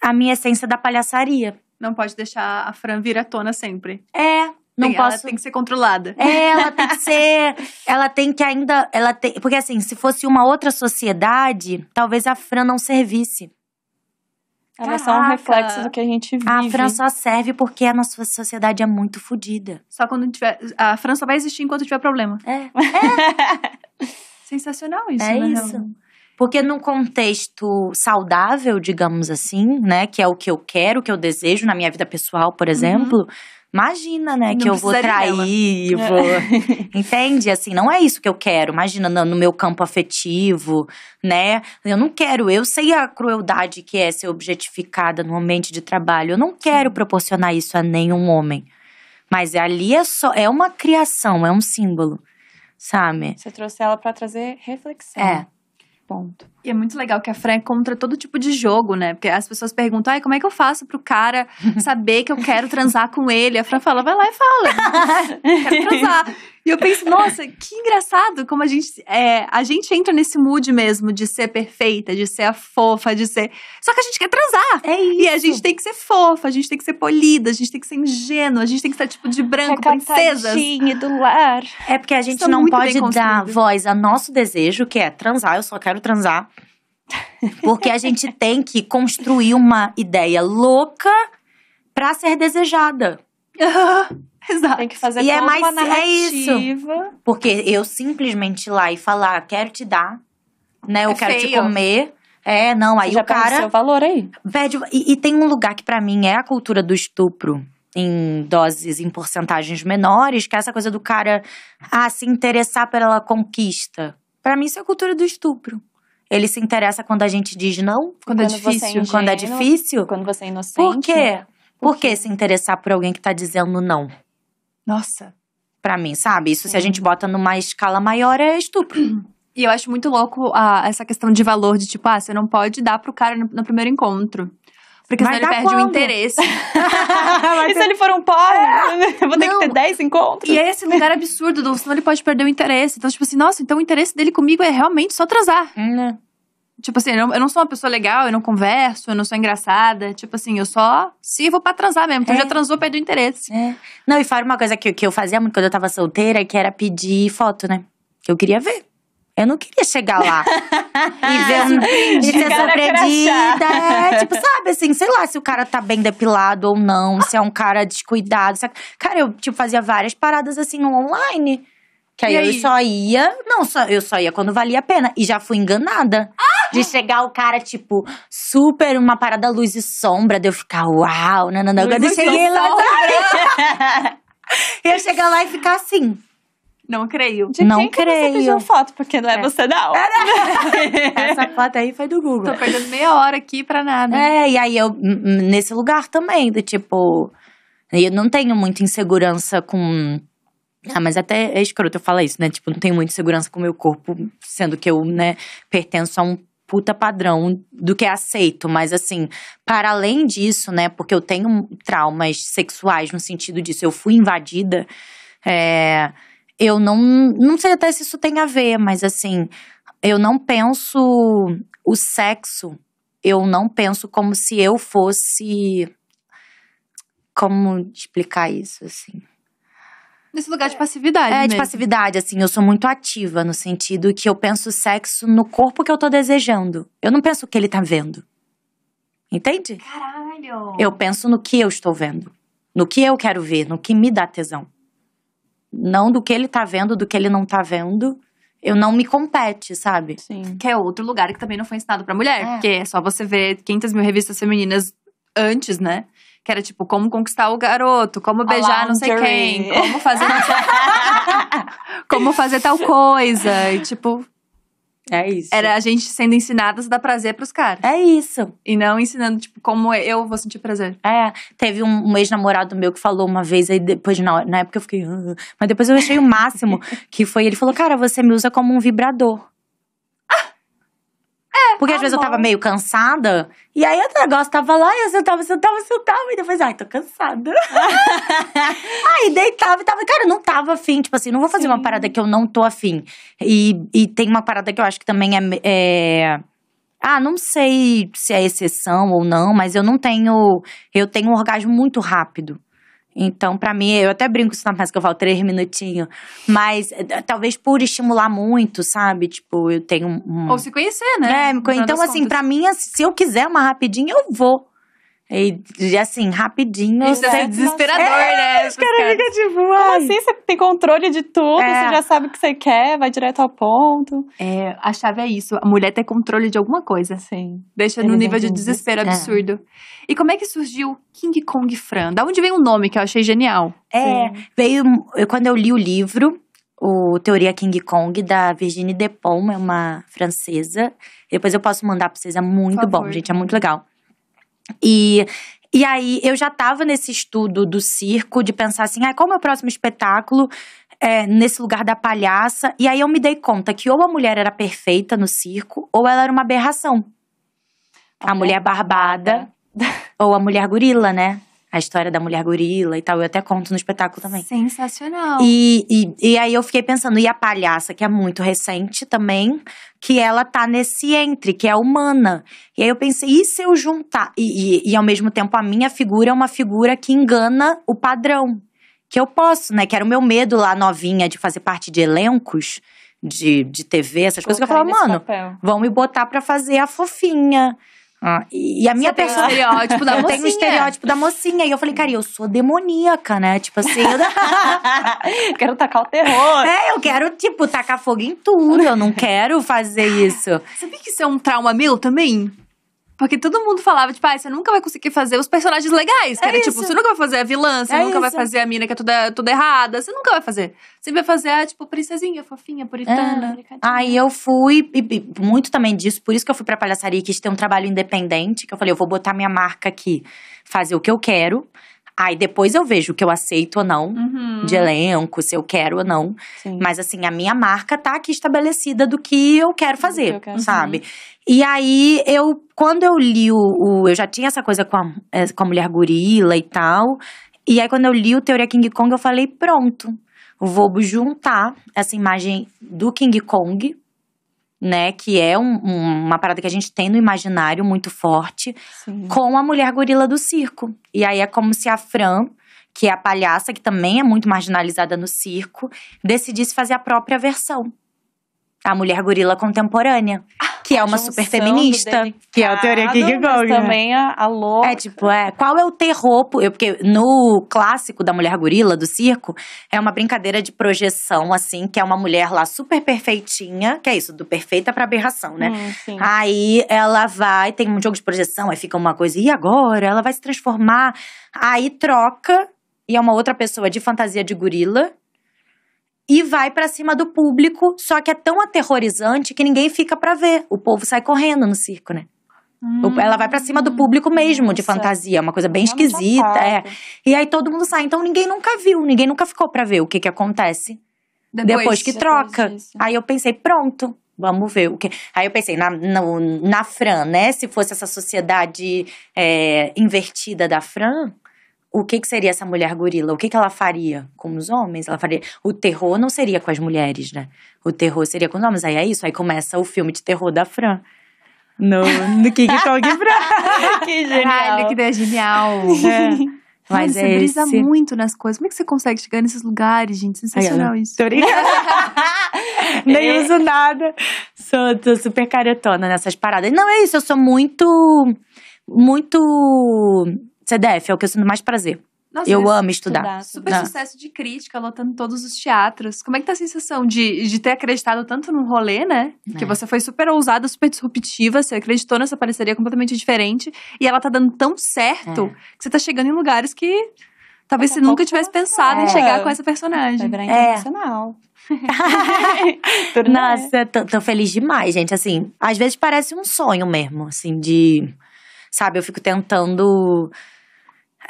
a minha essência da palhaçaria. Não pode deixar a Fran vir à tona sempre. É, não posso. Ela tem que ser controlada. É, ela tem que ser. [LAUGHS] ela tem que ainda. Ela tem, porque assim, se fosse uma outra sociedade, talvez a Fran não servisse. Ela Caraca. é só um reflexo do que a gente vive. A Fran só serve porque a nossa sociedade é muito fodida. Só quando tiver. A só vai existir enquanto tiver problema. É. [LAUGHS] é. Sensacional isso, é Isso. Porque num contexto saudável, digamos assim, né? Que é o que eu quero, o que eu desejo na minha vida pessoal, por uhum. exemplo. Uhum Imagina, né, não que eu vou trair, e é. vou. [LAUGHS] Entende? Assim, não é isso que eu quero. Imagina no meu campo afetivo, né? Eu não quero. Eu sei a crueldade que é ser objetificada no ambiente de trabalho. Eu não quero proporcionar isso a nenhum homem. Mas ali é só é uma criação, é um símbolo, sabe? Você trouxe ela para trazer reflexão. É. Ponto. E é muito legal que a Fran é contra todo tipo de jogo, né? Porque as pessoas perguntam, ai, como é que eu faço pro cara [LAUGHS] saber que eu quero transar com ele? A Fran fala, vai lá e fala. [LAUGHS] quero transar. E eu penso, nossa, que engraçado como a gente, é, a gente entra nesse mood mesmo de ser perfeita, de ser a fofa, de ser. Só que a gente quer transar. É isso. E a gente tem que ser fofa, a gente tem que ser polida, a gente tem que ser ingênua, a gente tem que estar tipo de branco, princesa. do lar. É porque a gente não pode dar voz a nosso desejo, que é transar, eu só quero transar. Porque a gente tem que construir uma ideia louca para ser desejada. [LAUGHS] Exato. Tem que fazer e é mais, uma narrativa. É isso. Porque eu simplesmente ir lá e falar, quero te dar, né? Eu é quero feio. te comer. É, não, aí já o cara. Seu valor aí. Pede, e, e, tem um lugar que para mim é a cultura do estupro em doses, em porcentagens menores, que é essa coisa do cara ah, se interessar pela conquista. Para mim, isso é a cultura do estupro. Ele se interessa quando a gente diz não, quando, quando é, é difícil. É ingênuo, quando é difícil. Quando você é inocente. Por quê? Né? Por, por que se interessar por alguém que tá dizendo não? Nossa. Pra mim, sabe? Isso Sim. se a gente bota numa escala maior é estupro. E eu acho muito louco a, ah, essa questão de valor, de tipo, ah, você não pode dar pro cara no, no primeiro encontro. Porque senão ele perde quando? o interesse. [LAUGHS] e se é- ele for um pobre? É. [LAUGHS] Vou ter não. que ter 10 encontros. E é esse lugar absurdo, do, senão ele pode perder o interesse. Então, tipo assim, nossa, então o interesse dele comigo é realmente só transar. Hum. Tipo assim, eu não, sou uma pessoa legal, eu não converso, eu não sou engraçada. Tipo assim, eu só sirvo pra transar mesmo. Então é. já transou, perdeu o interesse. É. Não, e fora uma coisa que, que eu fazia muito quando eu tava solteira, que era pedir foto, né? Que eu queria ver. Eu não queria chegar lá [LAUGHS] e ver um e ser surpreendida. É, tipo, sabe assim, sei lá se o cara tá bem depilado ou não, se é um cara descuidado. Sabe? Cara, eu tipo, fazia várias paradas assim no online. Que aí, aí, eu só ia. Não, só, eu só ia quando valia a pena. E já fui enganada. Ah! De chegar o cara, tipo, super uma parada luz e sombra, de eu ficar, uau, nananã. Luz eu cheguei lá. [LAUGHS] [LAUGHS] eu chegar lá e ficar assim. Não creio. De não quem creio. Que você pediu foto? Porque não é, é. você, não. [LAUGHS] Essa foto aí foi do Google. Tô perdendo meia hora aqui pra nada. É, e aí eu, nesse lugar também, do tipo. Eu não tenho muita insegurança com. Ah, mas até é escroto eu falar isso, né? Tipo, não tenho muita insegurança com o meu corpo, sendo que eu, né, pertenço a um puta padrão do que é aceito, mas assim, para além disso, né, porque eu tenho traumas sexuais no sentido disso, eu fui invadida, é, eu não, não sei até se isso tem a ver, mas assim, eu não penso o sexo, eu não penso como se eu fosse. Como explicar isso, assim? Nesse lugar de passividade. É, mesmo. de passividade, assim. Eu sou muito ativa no sentido que eu penso sexo no corpo que eu tô desejando. Eu não penso o que ele tá vendo. Entende? Caralho! Eu penso no que eu estou vendo. No que eu quero ver, no que me dá tesão. Não do que ele tá vendo, do que ele não tá vendo. Eu não me compete, sabe? Sim. Que é outro lugar que também não foi ensinado pra mulher. É. Porque é só você ver 500 mil revistas femininas antes, né? Que era tipo, como conquistar o garoto, como beijar não sei quem, como fazer. [LAUGHS] [LAUGHS] como fazer tal coisa. E tipo, é isso. Era a gente sendo ensinadas a dar prazer pros caras. É isso. E não ensinando, tipo, como eu vou sentir prazer. É. Teve um, um ex-namorado meu que falou uma vez, aí depois, na, na época eu fiquei. Uh, mas depois eu achei o máximo, [LAUGHS] que foi ele falou: Cara, você me usa como um vibrador. É. Porque tá às vezes eu tava meio cansada. E aí o negócio tava lá e eu sentava, sentava, sentava. E depois, ai, tô cansada. [LAUGHS] aí deitava e tava. Cara, não tava afim. Tipo assim, não vou fazer Sim. uma parada que eu não tô afim. E, e tem uma parada que eu acho que também é, é. Ah, não sei se é exceção ou não, mas eu não tenho. Eu tenho um orgasmo muito rápido. Então, para mim, eu até brinco se na peça que eu falo três minutinhos. Mas eh, eh, talvez por estimular muito, sabe? Tipo, eu tenho um. Ou se conhecer, né? É, então, assim, para mim, se eu quiser uma rapidinha, eu vou. E assim, rapidinho. Isso é né? desesperador, é, né? Cara, fica tipo, Como assim? Você tem controle de tudo, é. você já sabe o que você quer, vai direto ao ponto. É, a chave é isso. A mulher ter controle de alguma coisa. Sim. Deixa no nível de desespero isso. É. absurdo. É. E como é que surgiu King Kong Fran? Da onde vem o nome que eu achei genial? É, Sim. veio. quando eu li o livro, o Teoria King Kong, da Virginie Despon, é uma francesa. Depois eu posso mandar pra vocês, é muito bom, gente, é muito legal. E e aí eu já estava nesse estudo do circo, de pensar assim, ah, qual é o meu próximo espetáculo é, nesse lugar da palhaça? E aí eu me dei conta que ou a mulher era perfeita no circo, ou ela era uma aberração. A, a mulher barbada, barbada, [LAUGHS] ou a mulher gorila, né? a história da mulher gorila e tal. Eu até conto no espetáculo também. Sensacional. E, e, e aí eu fiquei pensando, e a palhaça, que é muito recente também, que ela tá nesse entre, que é humana. E aí eu pensei, e se eu juntar? E, e, e ao mesmo tempo a minha figura é uma figura que engana o padrão. Que eu posso, né? Que era o meu medo lá novinha de fazer parte de elencos de, de TV, essas coisas que eu falava, mano, papel. vão me botar pra fazer a fofinha ah, e a minha pessoa. Tem estereótipo da mocinha. [LAUGHS] Eu tenho um estereótipo da mocinha. E eu falei, cara, eu sou demoníaca, né? Tipo assim, eu. [LAUGHS] quero tacar o terror. É, eu quero, tipo, tacar fogo em tudo. Eu não quero fazer isso. Sabia que isso é um trauma meu também? Porque todo mundo falava, tipo, ah, você nunca vai conseguir fazer os personagens legais. cara é tipo, você nunca vai fazer a vilã, você é nunca isso. vai fazer a mina que é toda, toda errada, você nunca vai fazer. Você vai fazer a, tipo, princesinha, fofinha, puritana. É. Aí eu fui, e, e, muito também disso, por isso que eu fui pra palhaçaria e quis ter um trabalho independente, que eu falei, eu vou botar minha marca aqui, fazer o que eu quero. Aí depois eu vejo o que eu aceito ou não uhum. de elenco, se eu quero ou não. Sim. Mas assim, a minha marca tá aqui estabelecida do que eu quero fazer, que eu quero. sabe? Uhum. E aí eu, quando eu li o, o, Eu já tinha essa coisa com a, é, com a mulher gorila e tal. E aí, quando eu li o Teoria King Kong, eu falei: pronto, vou juntar essa imagem do King Kong né? Que é um, um, uma parada que a gente tem no imaginário muito forte, Sim. com a mulher gorila do circo. E aí é como se a Fran, que é a palhaça, que também é muito marginalizada no circo, decidisse fazer a própria versão. A mulher gorila contemporânea que é uma super feminista. Que é a teoria King Kong. Né? também a, a louca. É tipo, é. Qual é o terror? Eu, porque no clássico da mulher gorila, do circo, é uma brincadeira de projeção, assim, que é uma mulher lá super perfeitinha, que é isso, do perfeita pra aberração, né? Hum, aí ela vai, tem um jogo de projeção, aí fica uma coisa, e agora? Ela vai se transformar. Aí troca, e é uma outra pessoa de fantasia de gorila e vai para cima do público, só que é tão aterrorizante que ninguém fica para ver. O povo sai correndo no circo, né? Hum, ela vai para cima do público mesmo nossa. de fantasia, uma coisa bem esquisita, é. E aí todo mundo sai, então ninguém nunca viu, ninguém nunca ficou para ver o que que acontece depois, depois que troca. aí eu pensei, pronto, vamos ver o que. Aí eu pensei, na, na, na Fran, né? Se fosse essa sociedade é, invertida da Fran, o que, que seria essa mulher gorila? O que, que ela faria com os homens? Ela faria. O terror não seria com as mulheres, né? O terror seria com os homens. Aí é isso, aí começa o filme de terror da Fran. No, no Talk Kong Fran. [LAUGHS] que genial. que ideia genial. É. Mas [LAUGHS] Mano, é você é brisa muito nas coisas. Como é que você consegue chegar nesses lugares, gente? Sensacional isso. Tô [LAUGHS] Nem é. uso nada. Sou, super caretona nessas paradas. Não, é isso. Eu sou muito. Muito CDF, é o que eu sinto mais prazer. Nossa, eu amo estudar. estudar. Super ah. sucesso de crítica, lotando todos os teatros. Como é que tá a sensação de, de ter acreditado tanto no rolê, né? É. Que você foi super ousada, super disruptiva, você acreditou nessa parceria completamente diferente. E ela tá dando tão certo é. que você tá chegando em lugares que talvez você nunca tivesse pensado é. em chegar com essa personagem. É. internacional. [LAUGHS] Nossa, tô, tô feliz demais, gente. Assim, às vezes parece um sonho mesmo, assim, de. Sabe, eu fico tentando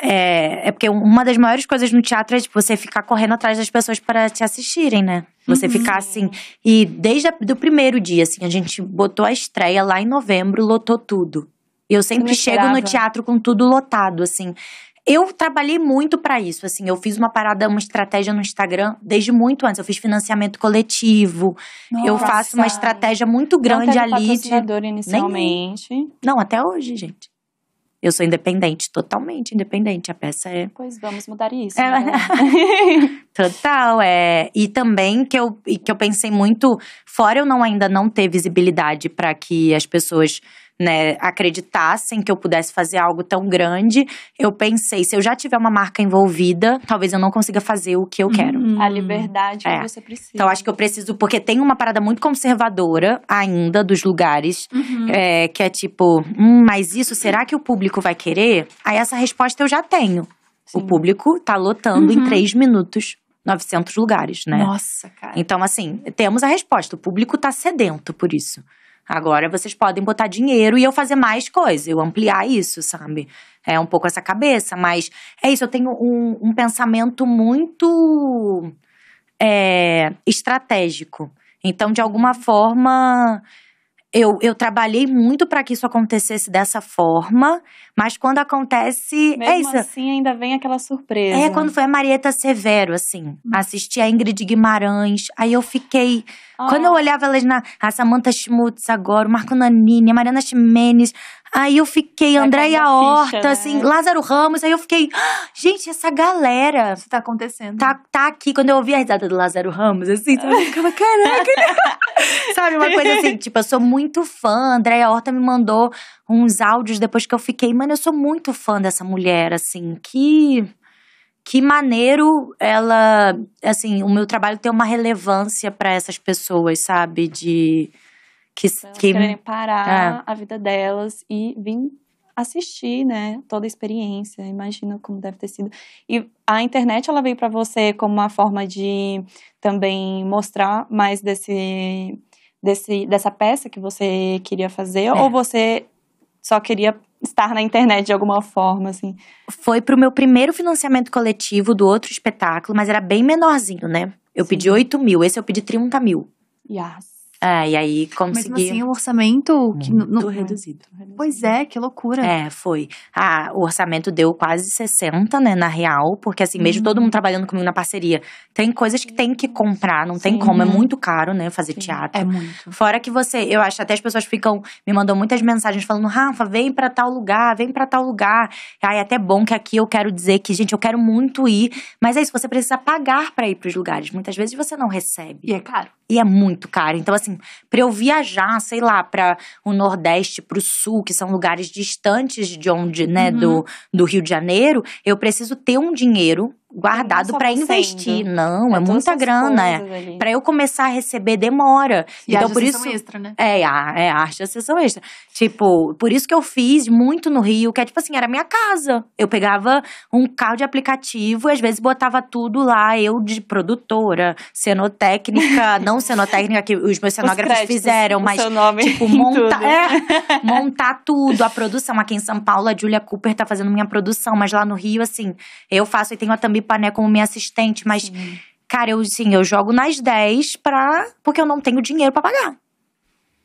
é, é porque uma das maiores coisas no teatro é tipo, você ficar correndo atrás das pessoas para te assistirem, né? Você uhum. ficar assim. E desde o primeiro dia, assim, a gente botou a estreia lá em novembro, lotou tudo. E eu sempre chego no teatro com tudo lotado, assim. Eu trabalhei muito para isso, assim. Eu fiz uma parada, uma estratégia no Instagram desde muito antes. Eu fiz financiamento coletivo. Nossa. Eu faço uma estratégia muito grande Não ali. De... inicialmente. Não, até hoje, gente. Eu sou independente, totalmente independente. A peça é. Pois vamos mudar isso. É... Né? [LAUGHS] Total, é. E também que eu, que eu pensei muito, fora eu não ainda não ter visibilidade para que as pessoas né, acreditassem que eu pudesse fazer algo tão grande, eu pensei, se eu já tiver uma marca envolvida, talvez eu não consiga fazer o que eu quero. Uhum. a liberdade é. que você precisa. Então acho que eu preciso, porque tem uma parada muito conservadora ainda dos lugares, uhum. é, que é tipo, hum, mas isso será que o público vai querer? Aí essa resposta eu já tenho. Sim. O público tá lotando uhum. em três minutos 900 lugares, né? Nossa, cara. Então, assim, temos a resposta. O público tá sedento por isso. Agora vocês podem botar dinheiro e eu fazer mais coisa, eu ampliar isso, sabe? É um pouco essa cabeça, mas é isso. Eu tenho um, um pensamento muito é, estratégico. Então, de alguma forma, eu, eu trabalhei muito para que isso acontecesse dessa forma, mas quando acontece. É Mesmo é isso. assim, ainda vem aquela surpresa. É, quando foi a Marieta Severo, assim. Hum. Assisti a Ingrid Guimarães. Aí eu fiquei. Ah. Quando eu olhava elas na. A Samantha Schmutz agora, o Marco Nanini, a Mariana Ximenes. Aí eu fiquei, é Andréia Horta, ficha, assim, né? assim, Lázaro Ramos. Aí eu fiquei, ah, gente, essa galera. Isso tá acontecendo. Tá, tá aqui. Quando eu ouvi a risada do Lázaro Ramos, assim, ah. eu ficava, caraca. Né? [LAUGHS] Sabe, uma coisa assim, tipo, eu sou muito fã. Andréia Horta me mandou uns áudios depois que eu fiquei, mano, eu sou muito fã dessa mulher, assim, que que maneiro ela, assim, o meu trabalho tem uma relevância para essas pessoas, sabe, de que Elas que querem parar é. a vida delas e vir assistir, né, toda a experiência. Imagina como deve ter sido. E a internet ela veio para você como uma forma de também mostrar mais desse Desse, dessa peça que você queria fazer, é. ou você só queria estar na internet de alguma forma, assim. Foi pro meu primeiro financiamento coletivo do outro espetáculo, mas era bem menorzinho, né? Eu Sim. pedi 8 mil, esse eu pedi 30 mil. Yes. É, e aí consegui. Mesmo assim, o orçamento. Que muito no, no... reduzido. Né? Pois é, que loucura. É, foi. Ah, o orçamento deu quase 60, né, na real, porque assim, mesmo todo mundo uhum. trabalhando comigo na parceria, tem coisas que tem que comprar, não Sim. tem como. É muito caro, né, fazer Sim. teatro. É muito. Fora que você, eu acho, até as pessoas ficam. Me mandam muitas mensagens falando, Rafa, vem para tal lugar, vem para tal lugar. Ai, é até bom que aqui eu quero dizer que, gente, eu quero muito ir. Mas é isso, você precisa pagar para ir pros lugares. Muitas vezes você não recebe. E é caro. E é muito caro. Então, assim, assim, para eu viajar, sei lá, para o Nordeste, para o Sul, que são lugares distantes de onde, né, uhum. do, do Rio de Janeiro, eu preciso ter um dinheiro guardado para investir. Não, é muita grana. É. Para eu começar a receber demora. E então por isso extra, né? é, é, é arte da sessão extra. Tipo, por isso que eu fiz muito no Rio, que é tipo assim, era minha casa. Eu pegava um carro de aplicativo e às vezes botava tudo lá, eu de produtora, cenotécnica, [LAUGHS] não cenotécnica que os meus cenógrafos os créditos, fizeram, mas tipo montar, É, [LAUGHS] montar tudo, a produção aqui em São Paulo, a Julia Cooper tá fazendo minha produção, mas lá no Rio assim, eu faço e tenho a né como minha assistente, mas, sim. cara, eu sim, eu jogo nas 10 pra. porque eu não tenho dinheiro para pagar.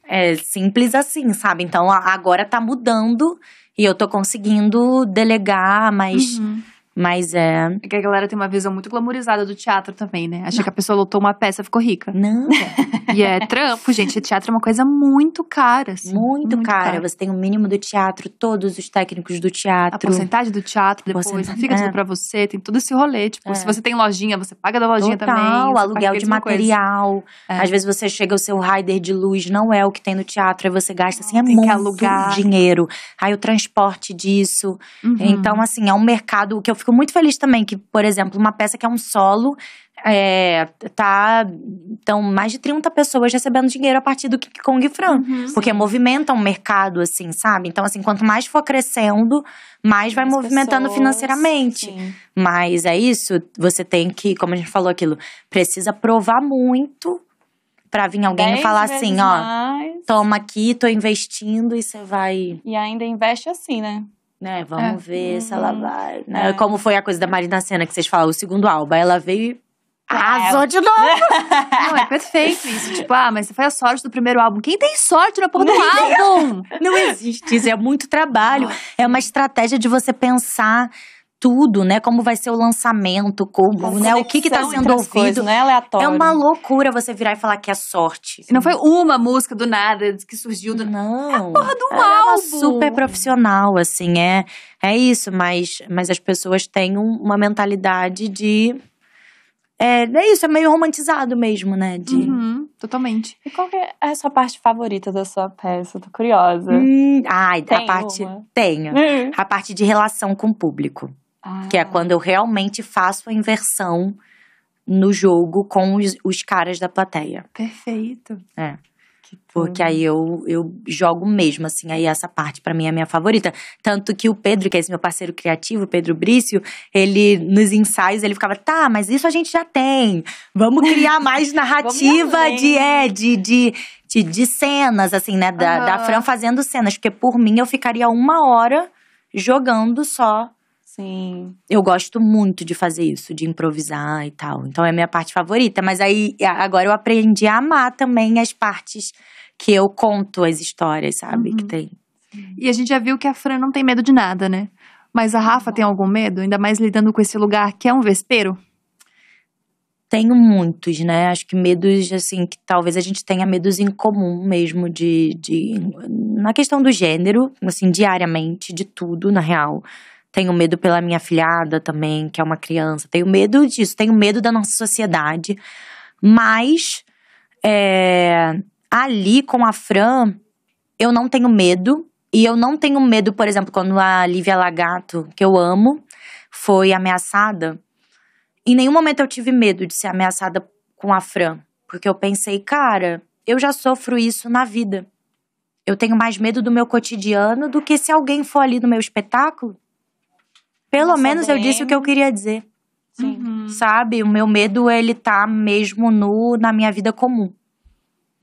É simples assim, sabe? Então agora tá mudando e eu tô conseguindo delegar, mas. Uhum mas é. É que a galera tem uma visão muito glamorizada do teatro também, né? Acha que a pessoa lotou uma peça e ficou rica. Não. [LAUGHS] e é trampo, gente. O teatro é uma coisa muito cara. Assim, muito, muito cara. cara. Você tem o um mínimo do teatro, todos os técnicos do teatro. A porcentagem do teatro depois. Porcentagem. Fica é. tudo é. pra você, tem todo esse rolê. Tipo, é. se você tem lojinha, você paga da lojinha Total, também. aluguel de material. É. Às vezes você chega, o seu rider de luz não é o que tem no teatro, aí você gasta assim, é tem muito que alugar. dinheiro. Aí o transporte disso. Uhum. Então, assim, é um mercado que eu fico muito feliz também que, por exemplo, uma peça que é um solo é, tá então mais de 30 pessoas recebendo dinheiro a partir do King Kong Fran, uhum, porque movimenta um mercado assim, sabe? Então assim, quanto mais for crescendo, mais, mais vai movimentando pessoas, financeiramente. Sim. Mas é isso, você tem que, como a gente falou aquilo, precisa provar muito para vir alguém e falar assim, mais. ó, toma aqui, tô investindo e você vai E ainda investe assim, né? né? É. Vamos é. ver uhum. se ela uhum. vai. Né? É. Como foi a coisa da Marina Senna que vocês falaram, o segundo álbum. Ela veio ah, Arrasou é. de novo! [LAUGHS] não, é perfeito isso. Tipo, ah, mas foi a sorte do primeiro álbum. Quem tem sorte na porra do álbum? Não existe isso, é muito trabalho. Ah. É uma estratégia de você pensar tudo, né? Como vai ser o lançamento, como, né? O que que tá sendo ouvido. Coisas, é Aleatório. É uma loucura você virar e falar que é sorte. Não foi uma música do nada que surgiu do... Não. É a porra do Ela é álbum. É super profissional, assim, é, é isso. Mas, mas as pessoas têm uma mentalidade de... É, é isso, é meio romantizado mesmo, né? De... Uhum, totalmente. E qual é a sua parte favorita da sua peça? tô curiosa. Hum, ai, tem a parte. Uma? Tenho. Uhum. A parte de relação com o público. Que é ah. quando eu realmente faço a inversão no jogo com os, os caras da plateia. Perfeito. É. Porque aí eu, eu jogo mesmo, assim, aí essa parte para mim é a minha favorita. Tanto que o Pedro, que é esse meu parceiro criativo, Pedro Brício, ele nos ensaios ele ficava, tá, mas isso a gente já tem. Vamos criar [LAUGHS] mais narrativa de, é, de, de, de, de, cenas, assim, né? Da, uhum. da Fran fazendo cenas. Porque por mim eu ficaria uma hora jogando só Sim. Eu gosto muito de fazer isso, de improvisar e tal. Então é minha parte favorita. Mas aí agora eu aprendi a amar também as partes que eu conto as histórias, sabe? Uhum. Que tem. E a gente já viu que a Fran não tem medo de nada, né? Mas a Rafa tem algum medo, ainda mais lidando com esse lugar que é um vespeiro? Tenho muitos, né? Acho que medos, assim, que talvez a gente tenha medos em comum mesmo de. de na questão do gênero, assim, diariamente, de tudo, na real. Tenho medo pela minha filhada também, que é uma criança. Tenho medo disso, tenho medo da nossa sociedade. Mas é, ali com a Fran, eu não tenho medo. E eu não tenho medo, por exemplo, quando a Lívia Lagato, que eu amo, foi ameaçada. Em nenhum momento eu tive medo de ser ameaçada com a Fran. Porque eu pensei, cara, eu já sofro isso na vida. Eu tenho mais medo do meu cotidiano do que se alguém for ali no meu espetáculo pelo menos eu disse o que eu queria dizer. Sim. Uhum. Sabe? O meu medo, ele tá mesmo no, na minha vida comum.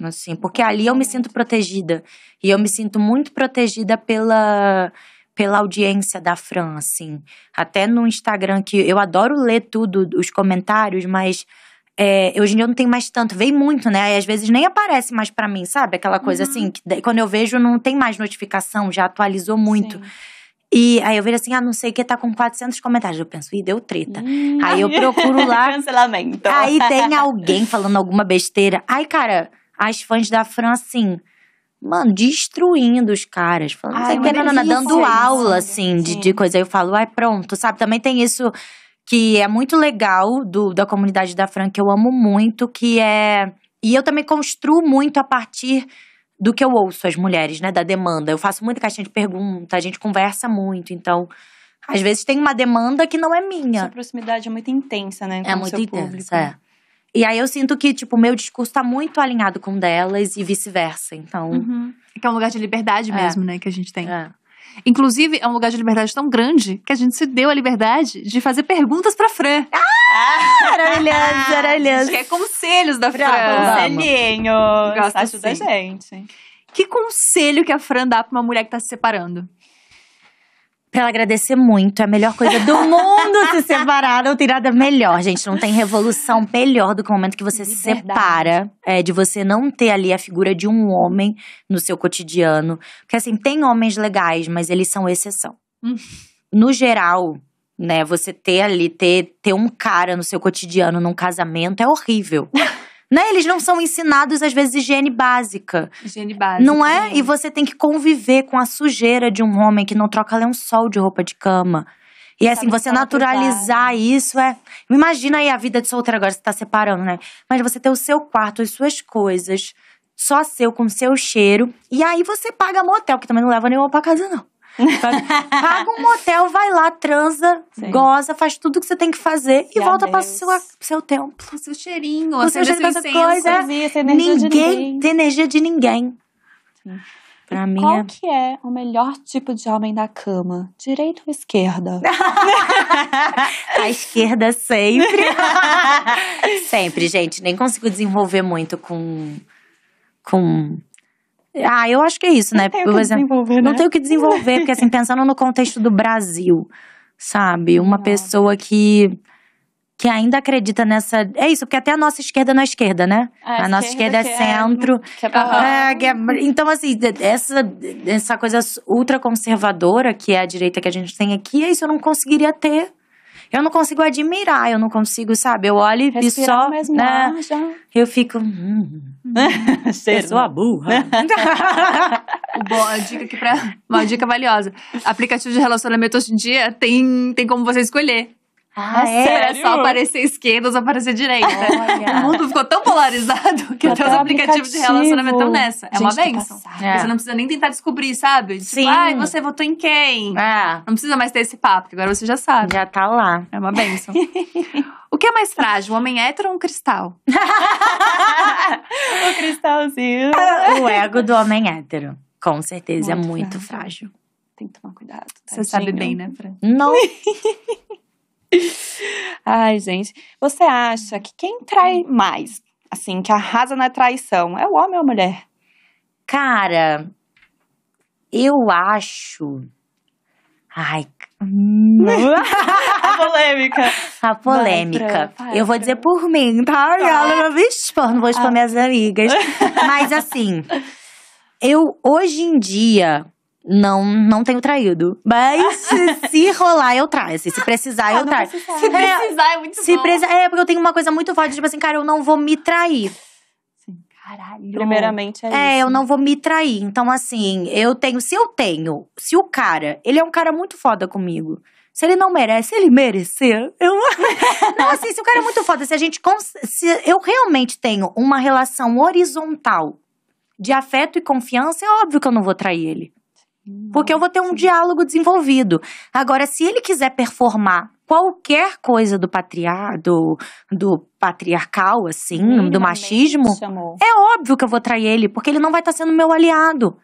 Assim, porque ali eu me sinto protegida. E eu me sinto muito protegida pela pela audiência da Fran, assim. Até no Instagram, que eu adoro ler tudo, os comentários, mas é, hoje em dia eu não tenho mais tanto. Vem muito, né? Aí às vezes nem aparece mais para mim, sabe? Aquela coisa uhum. assim, que quando eu vejo não tem mais notificação, já atualizou muito. Sim. E aí eu vejo assim, ah, não sei o que, tá com 400 comentários. Eu penso, ih, deu treta. Hum. Aí eu é procuro lá. [LAUGHS] Cancelamento. Aí tem [LAUGHS] alguém falando alguma besteira. Aí, cara, as fãs da Fran, assim, mano, destruindo os caras. Falando, ai, não que, nana, dando aula, assim, de, de coisa. Aí eu falo, ai, pronto, sabe? Também tem isso que é muito legal do, da comunidade da Fran, que eu amo muito, que é. E eu também construo muito a partir do que eu ouço as mulheres, né, da demanda. Eu faço muita caixinha de pergunta, a gente conversa muito, então às vezes tem uma demanda que não é minha. Essa proximidade é muito intensa, né, é com é muito intensa, público. Né? É. E aí eu sinto que, tipo, meu discurso tá muito alinhado com delas e vice-versa, então... Uhum. Que é um lugar de liberdade é. mesmo, né, que a gente tem. É. Inclusive, é um lugar de liberdade tão grande que a gente se deu a liberdade de fazer perguntas pra Fran. Ah! Maravilhoso, [LAUGHS] maravilhoso. A gente quer é conselhos da Fran. Conselhinhos. Gosta Ajuda assim. gente. Que conselho que a Fran dá pra uma mulher que tá se separando? Pra ela agradecer muito. É a melhor coisa do [LAUGHS] mundo se separar. Não tem nada melhor, gente. Não tem revolução melhor do que o momento que você se separa. É, de você não ter ali a figura de um homem no seu cotidiano. Porque, assim, tem homens legais, mas eles são exceção. Hum. No geral, né, você ter ali, ter, ter um cara no seu cotidiano num casamento é horrível. [LAUGHS] Né? Eles não são ensinados, às vezes, higiene básica. Higiene básica. Não é? é? E você tem que conviver com a sujeira de um homem que não troca lençol de roupa de cama. E assim, você naturalizar né? isso é. Imagina aí a vida de solteiro agora, você tá separando, né? Mas você ter o seu quarto, as suas coisas, só seu, com seu cheiro. E aí você paga motel, que também não leva nenhuma pra casa, não. [LAUGHS] Paga um motel, vai lá, transa, Sim. goza, faz tudo que você tem que fazer e, e volta para o seu tempo. O seu cheirinho, o seu cheirinho, essa coisa. Essa ninguém, ninguém tem energia de ninguém. Sim. Pra mim qual é que é o melhor tipo de homem da cama? Direito ou esquerda? [LAUGHS] a esquerda sempre. [LAUGHS] sempre, gente. Nem consigo desenvolver muito com... Com ah, eu acho que é isso, né? Não tem o que exemplo, desenvolver, né? Não tem o que desenvolver, porque assim, [LAUGHS] pensando no contexto do Brasil, sabe? Uma não. pessoa que que ainda acredita nessa. É isso, porque até a nossa esquerda não é esquerda, né? A, é, a nossa esquerda, esquerda é, é centro. É, é, é, então, assim, essa, essa coisa ultraconservadora que é a direita que a gente tem aqui, é isso, eu não conseguiria ter eu não consigo admirar, eu não consigo, sabe? Eu olho e só. Mesmo né, já. Eu fico. Hum, né? uhum. Ser [LAUGHS] é sua burra. [LAUGHS] dica aqui pra. Uma dica valiosa. Aplicativo de relacionamento hoje em dia tem, tem como você escolher. Ah, é? é? Sério? Só aparecer esquerda ou só aparecer direita. Olha. O mundo ficou tão polarizado que até os aplicativos aplicativo. de relacionamento estão nessa. Gente, é uma benção. É. Você não precisa nem tentar descobrir, sabe? Tipo, Sim. ai, você votou em quem? É. Não precisa mais ter esse papo, agora você já sabe. Já tá lá. É uma benção. o que é mais frágil, um homem hétero ou um cristal? [LAUGHS] o cristalzinho. Ah. O ego do homem hétero. Com certeza é muito é muito frágil. frágil. Tem que tomar cuidado. Tadinho. Você sabe bem, né, Fran? Não. [LAUGHS] [LAUGHS] Ai, gente. Você acha que quem trai mais, assim, que arrasa na traição, é o homem ou a mulher? Cara, eu acho. Ai. a polêmica. [LAUGHS] A polêmica. Vai, eu vou dizer por mim, tá? tá. Eu não vou expor, não vou expor ah. minhas amigas. [LAUGHS] Mas assim, eu hoje em dia não não tenho traído. Mas [LAUGHS] se, se rolar, eu traio. se precisar, eu traio. Se precisar, é muito se bom. Precisar, é, porque eu tenho uma coisa muito forte, tipo assim, cara, eu não vou me trair. Caralho. Primeiramente é, é isso. É, eu não vou me trair. Então, assim, eu tenho. Se eu tenho, se o cara, ele é um cara muito foda comigo. Se ele não merece, ele merecer. Eu... [LAUGHS] não, assim, se o cara é muito foda, se a gente. Cons... Se eu realmente tenho uma relação horizontal de afeto e confiança, é óbvio que eu não vou trair ele. Porque eu vou ter um diálogo desenvolvido. Agora, se ele quiser performar qualquer coisa do patriarcado, do patriarcal, assim, do machismo, é óbvio que eu vou trair ele, porque ele não vai estar tá sendo meu aliado.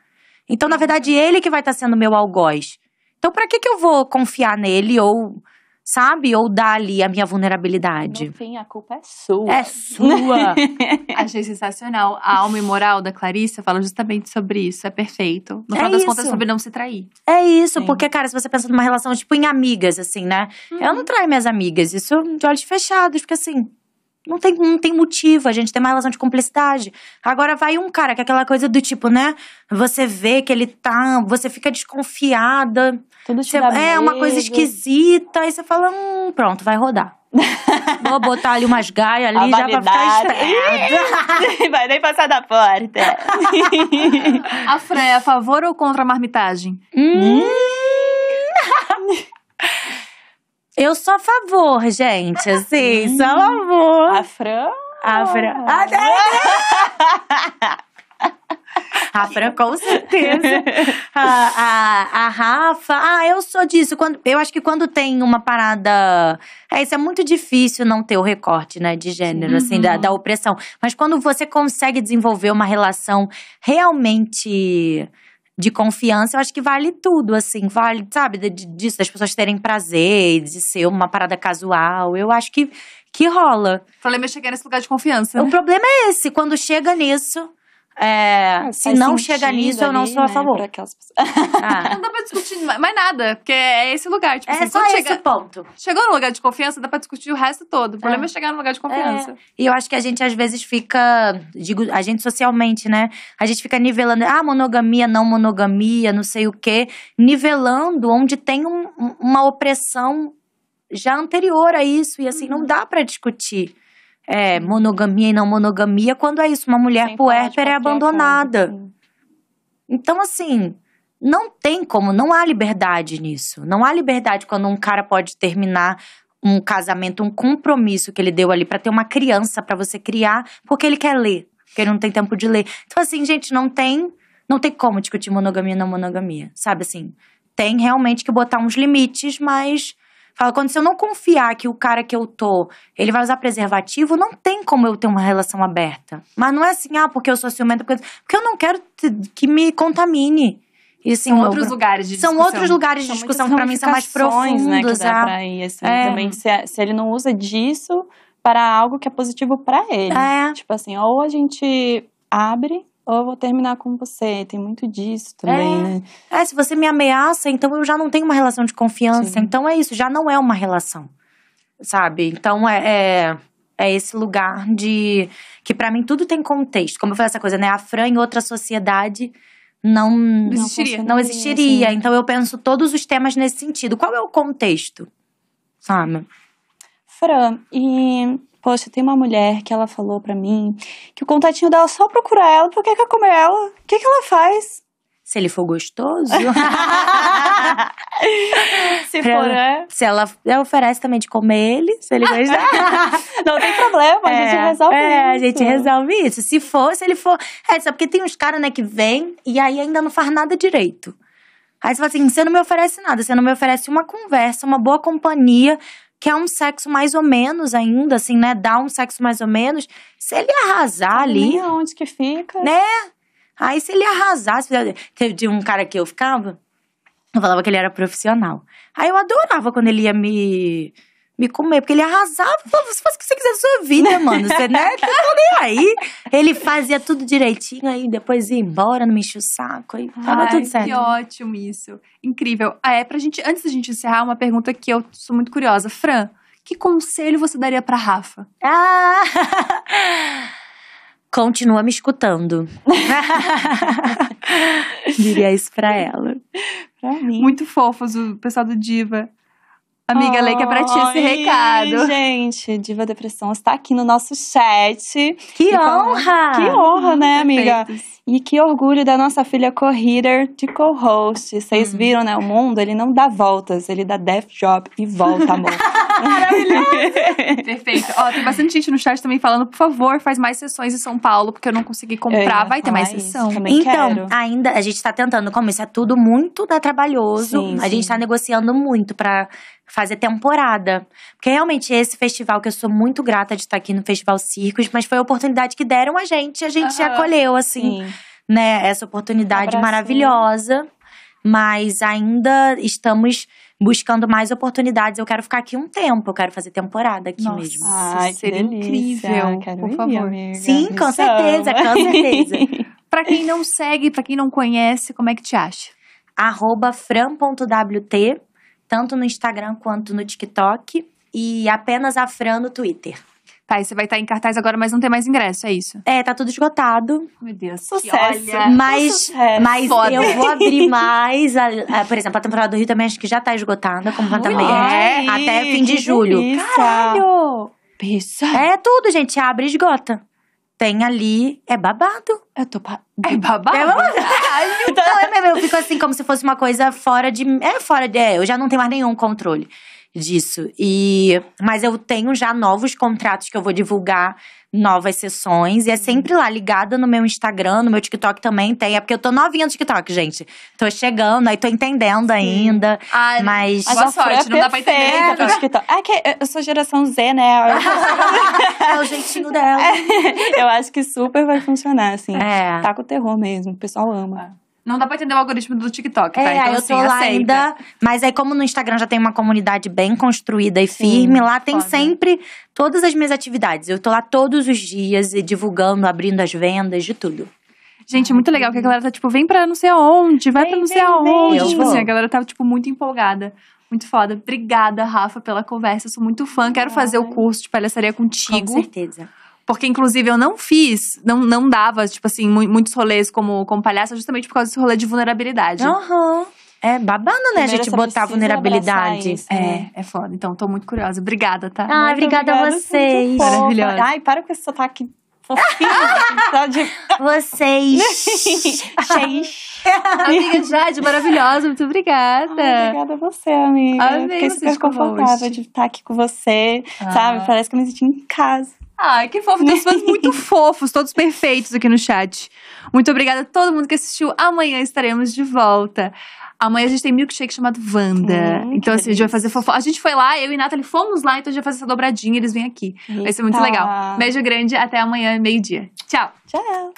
Então, na uhum. verdade, ele que vai estar tá sendo meu algoz. Então, para que, que eu vou confiar nele ou sabe? Ou dar ali a minha vulnerabilidade. Enfim, a culpa é sua. É sua. [LAUGHS] Achei sensacional. A alma e moral da Clarissa fala justamente sobre isso. É perfeito. No é final é das isso. contas, sobre não se trair. É isso, Sim. porque, cara, se você pensa numa relação, tipo, em amigas, assim, né? Uhum. Eu não traio minhas amigas, isso é de olhos fechados, porque assim. Não tem, não tem motivo, a gente tem uma relação de cumplicidade. Agora vai um cara que é aquela coisa do tipo, né? Você vê que ele tá. Você fica desconfiada. Tudo te É medo. uma coisa esquisita. Aí você fala, hum, pronto, vai rodar. [LAUGHS] Vou botar ali umas gaias ali a já validade. pra ficar [LAUGHS] vai nem passar da porta. [LAUGHS] a Fran é a favor ou contra a marmitagem? Hum. Eu sou a favor, gente. Assim, sou a favor. A Fran? A Fran. Ah, a Fran. A Fran, com certeza. [LAUGHS] A, a, a, Rafa, ah, eu sou disso. Quando, eu acho que quando tem uma parada. É, isso é muito difícil não ter o recorte, né, de gênero, uhum. assim, da, da opressão. Mas quando você consegue desenvolver uma relação realmente de confiança, eu acho que vale tudo, assim, vale, sabe, de, disso, das pessoas terem prazer, de ser uma parada casual. Eu acho que, que rola. O problema é chegar nesse lugar de confiança. Né? O problema é esse, quando chega nisso. É, se não chega nisso, ali, eu não sou a né, favor. Aquelas... Ah. [LAUGHS] Não dá pra discutir mais nada, porque é esse lugar. Tipo, é assim, só esse chega... ponto. Chegou no lugar de confiança, dá pra discutir o resto todo. O problema é, é chegar no lugar de é. confiança. É. E eu acho que a gente às vezes fica, digo, a gente socialmente, né? A gente fica nivelando, ah, monogamia, não monogamia, não sei o quê. Nivelando onde tem um, uma opressão já anterior a isso. E assim, uhum. não dá para discutir é, monogamia e não monogamia, quando é isso, uma mulher Sem puérpera é abandonada. Então, assim, não tem como, não há liberdade nisso. Não há liberdade quando um cara pode terminar um casamento, um compromisso que ele deu ali para ter uma criança para você criar, porque ele quer ler, porque ele não tem tempo de ler. Então, assim, gente, não tem, não tem como discutir monogamia e não monogamia, sabe assim? Tem realmente que botar uns limites, mas Fala, quando se eu não confiar que o cara que eu tô, ele vai usar preservativo, não tem como eu ter uma relação aberta. Mas não é assim, ah, porque eu sou ciumenta, porque, porque eu não quero que me contamine. E, assim, são outros eu... lugares de discussão. São outros lugares de são discussão que pra mim são mais profundos. Né, que dá pra é. ir, assim, é. também, se, é, se ele não usa disso para algo que é positivo para ele. É. Tipo assim, ou a gente abre ou vou terminar com você. Tem muito disso também, é. né? É, se você me ameaça, então eu já não tenho uma relação de confiança. Sim. Então é isso, já não é uma relação, sabe? Então é, é, é esse lugar de. Que para mim tudo tem contexto. Como eu falei essa coisa, né? A Fran em outra sociedade não, não existiria. Não existiria. Assim. Então eu penso todos os temas nesse sentido. Qual é o contexto? Sabe? Fran, e Poxa, tem uma mulher que ela falou para mim que o contatinho dela só procura ela porque quer comer ela. O que, que ela faz? Se ele for gostoso. [LAUGHS] se pra, for, né? Se ela, oferece também de comer ele, se ele gostar. [LAUGHS] Não tem problema, é, é, a gente resolve é, isso. É, a gente resolve isso. Se for, se ele for. É, só porque tem uns caras, né, que vem e aí ainda não faz nada direito. Aí você fala assim: você não me oferece nada, você não me oferece uma conversa, uma boa companhia quer um sexo mais ou menos ainda, assim, né? Dá um sexo mais ou menos. Se ele arrasar ali. onde que fica. Né? Aí se ele arrasasse. Teve de um cara que eu ficava, eu falava que ele era profissional. Aí eu adorava quando ele ia me me comer, porque ele arrasava, você faz o que você quiser na sua vida, mano. Você não é né, nem aí. Ele fazia tudo direitinho, aí depois ia embora, não me enchia o saco. Aí tava Ai, tudo certo. Que ótimo isso. Incrível. Ah, é pra gente, antes da gente encerrar, uma pergunta que eu sou muito curiosa. Fran, que conselho você daria pra Rafa? Ah! [LAUGHS] Continua me escutando. [LAUGHS] Diria isso pra ela. Pra mim. Muito fofos o pessoal do Diva. Amiga, oh, lei que é pra ti esse recado. Gente, Diva Depressão está aqui no nosso chat. Que honra! Que honra, né, amiga? E que orgulho da nossa filha Corrider de co-host. Vocês uhum. viram, né? O mundo, ele não dá voltas, ele dá death job e volta, amor. Maravilhoso! [LAUGHS] [LAUGHS] Perfeito. Ó, tem bastante gente no chat também falando, por favor, faz mais sessões em São Paulo, porque eu não consegui comprar, é, vai ter mais isso, sessão. então, quero. ainda, a gente tá tentando, como isso é tudo muito dá trabalhoso, sim, a sim. gente tá negociando muito para fazer temporada. Porque realmente esse festival, que eu sou muito grata de estar aqui no Festival Circos, mas foi a oportunidade que deram a gente, a gente Aham, acolheu, assim, sim. né? Essa oportunidade maravilhosa. Mas ainda estamos buscando mais oportunidades. Eu quero ficar aqui um tempo, eu quero fazer temporada aqui Nossa, mesmo. Ai, seria delícia. incrível. Quero por ir, favor. Amiga. Sim, com certeza, com certeza. [LAUGHS] pra quem não segue, pra quem não conhece, como é que te acha? Arroba fran.wt tanto no Instagram quanto no TikTok, e apenas a Fran no Twitter. Tá, e você vai estar tá em cartaz agora, mas não tem mais ingresso, é isso? É, tá tudo esgotado. Meu Deus, sucesso. Olha, mas sucesso. mas eu vou abrir [LAUGHS] mais. A, a, por exemplo, a temporada do Rio também acho que já tá esgotada, como Phantom tá é, Até fim de julho. Caralho! Pizza. É tudo, gente. Abre e esgota tem ali, é babado. Eu tô. É babado? É babado. então, é eu, eu fico assim, como se fosse uma coisa fora de. É fora de. É, eu já não tenho mais nenhum controle disso. E mas eu tenho já novos contratos que eu vou divulgar, novas sessões e é sempre lá ligada no meu Instagram, no meu TikTok também tem, é porque eu tô novinha no TikTok, gente. Tô chegando, aí tô entendendo Sim. ainda, Ai, mas boa sorte, não dá pra entender. É, TikTok. É que eu sou geração Z, né? [LAUGHS] é o jeitinho dela. [LAUGHS] eu acho que super vai funcionar assim. É. Tá com o terror mesmo, o pessoal ama. É. Não dá pra entender o algoritmo do TikTok, tá? é, tá? Então, eu assim, tô lá aceita. ainda. Mas aí, como no Instagram já tem uma comunidade bem construída e firme, lá tem foda. sempre todas as minhas atividades. Eu tô lá todos os dias e divulgando, abrindo as vendas, de tudo. Gente, é muito legal que a galera tá tipo, vem pra não sei aonde, vai vem, pra não sei vem, aonde. Vem. Tipo assim, a galera tá tipo muito empolgada. Muito foda. Obrigada, Rafa, pela conversa. Eu sou muito fã. Quero fazer o curso de palhaçaria contigo. Com certeza. Porque, inclusive, eu não fiz, não, não dava, tipo assim, muitos rolês como, como palhaça, justamente por causa desse rolê de vulnerabilidade. Aham. Uhum. É babando, né, a gente botar vulnerabilidade. Isso, é, né? É, é foda. Então, tô muito curiosa. Obrigada, tá? Ah, obrigada, obrigada a vocês. Maravilhosa. Ai, para com esse sotaque fofinho. [LAUGHS] [LAUGHS] de... Vocês. Vocês. amiga Jade, maravilhosa. Muito obrigada. Ai, obrigada a você, amiga. Amei Fiquei super confortável de estar aqui com você, ah. sabe? Parece que eu me senti em casa. Ai, que fofo. Tem fãs [LAUGHS] muito fofos, todos perfeitos aqui no chat. Muito obrigada a todo mundo que assistiu. Amanhã estaremos de volta. Amanhã a gente tem milkshake chamado Wanda. Hum, então, assim, a gente vai fazer fofo. A gente foi lá, eu e Nathalie fomos lá, então a gente vai fazer essa dobradinha eles vêm aqui. Eita. Vai ser muito legal. Beijo grande, até amanhã, meio-dia. Tchau. Tchau.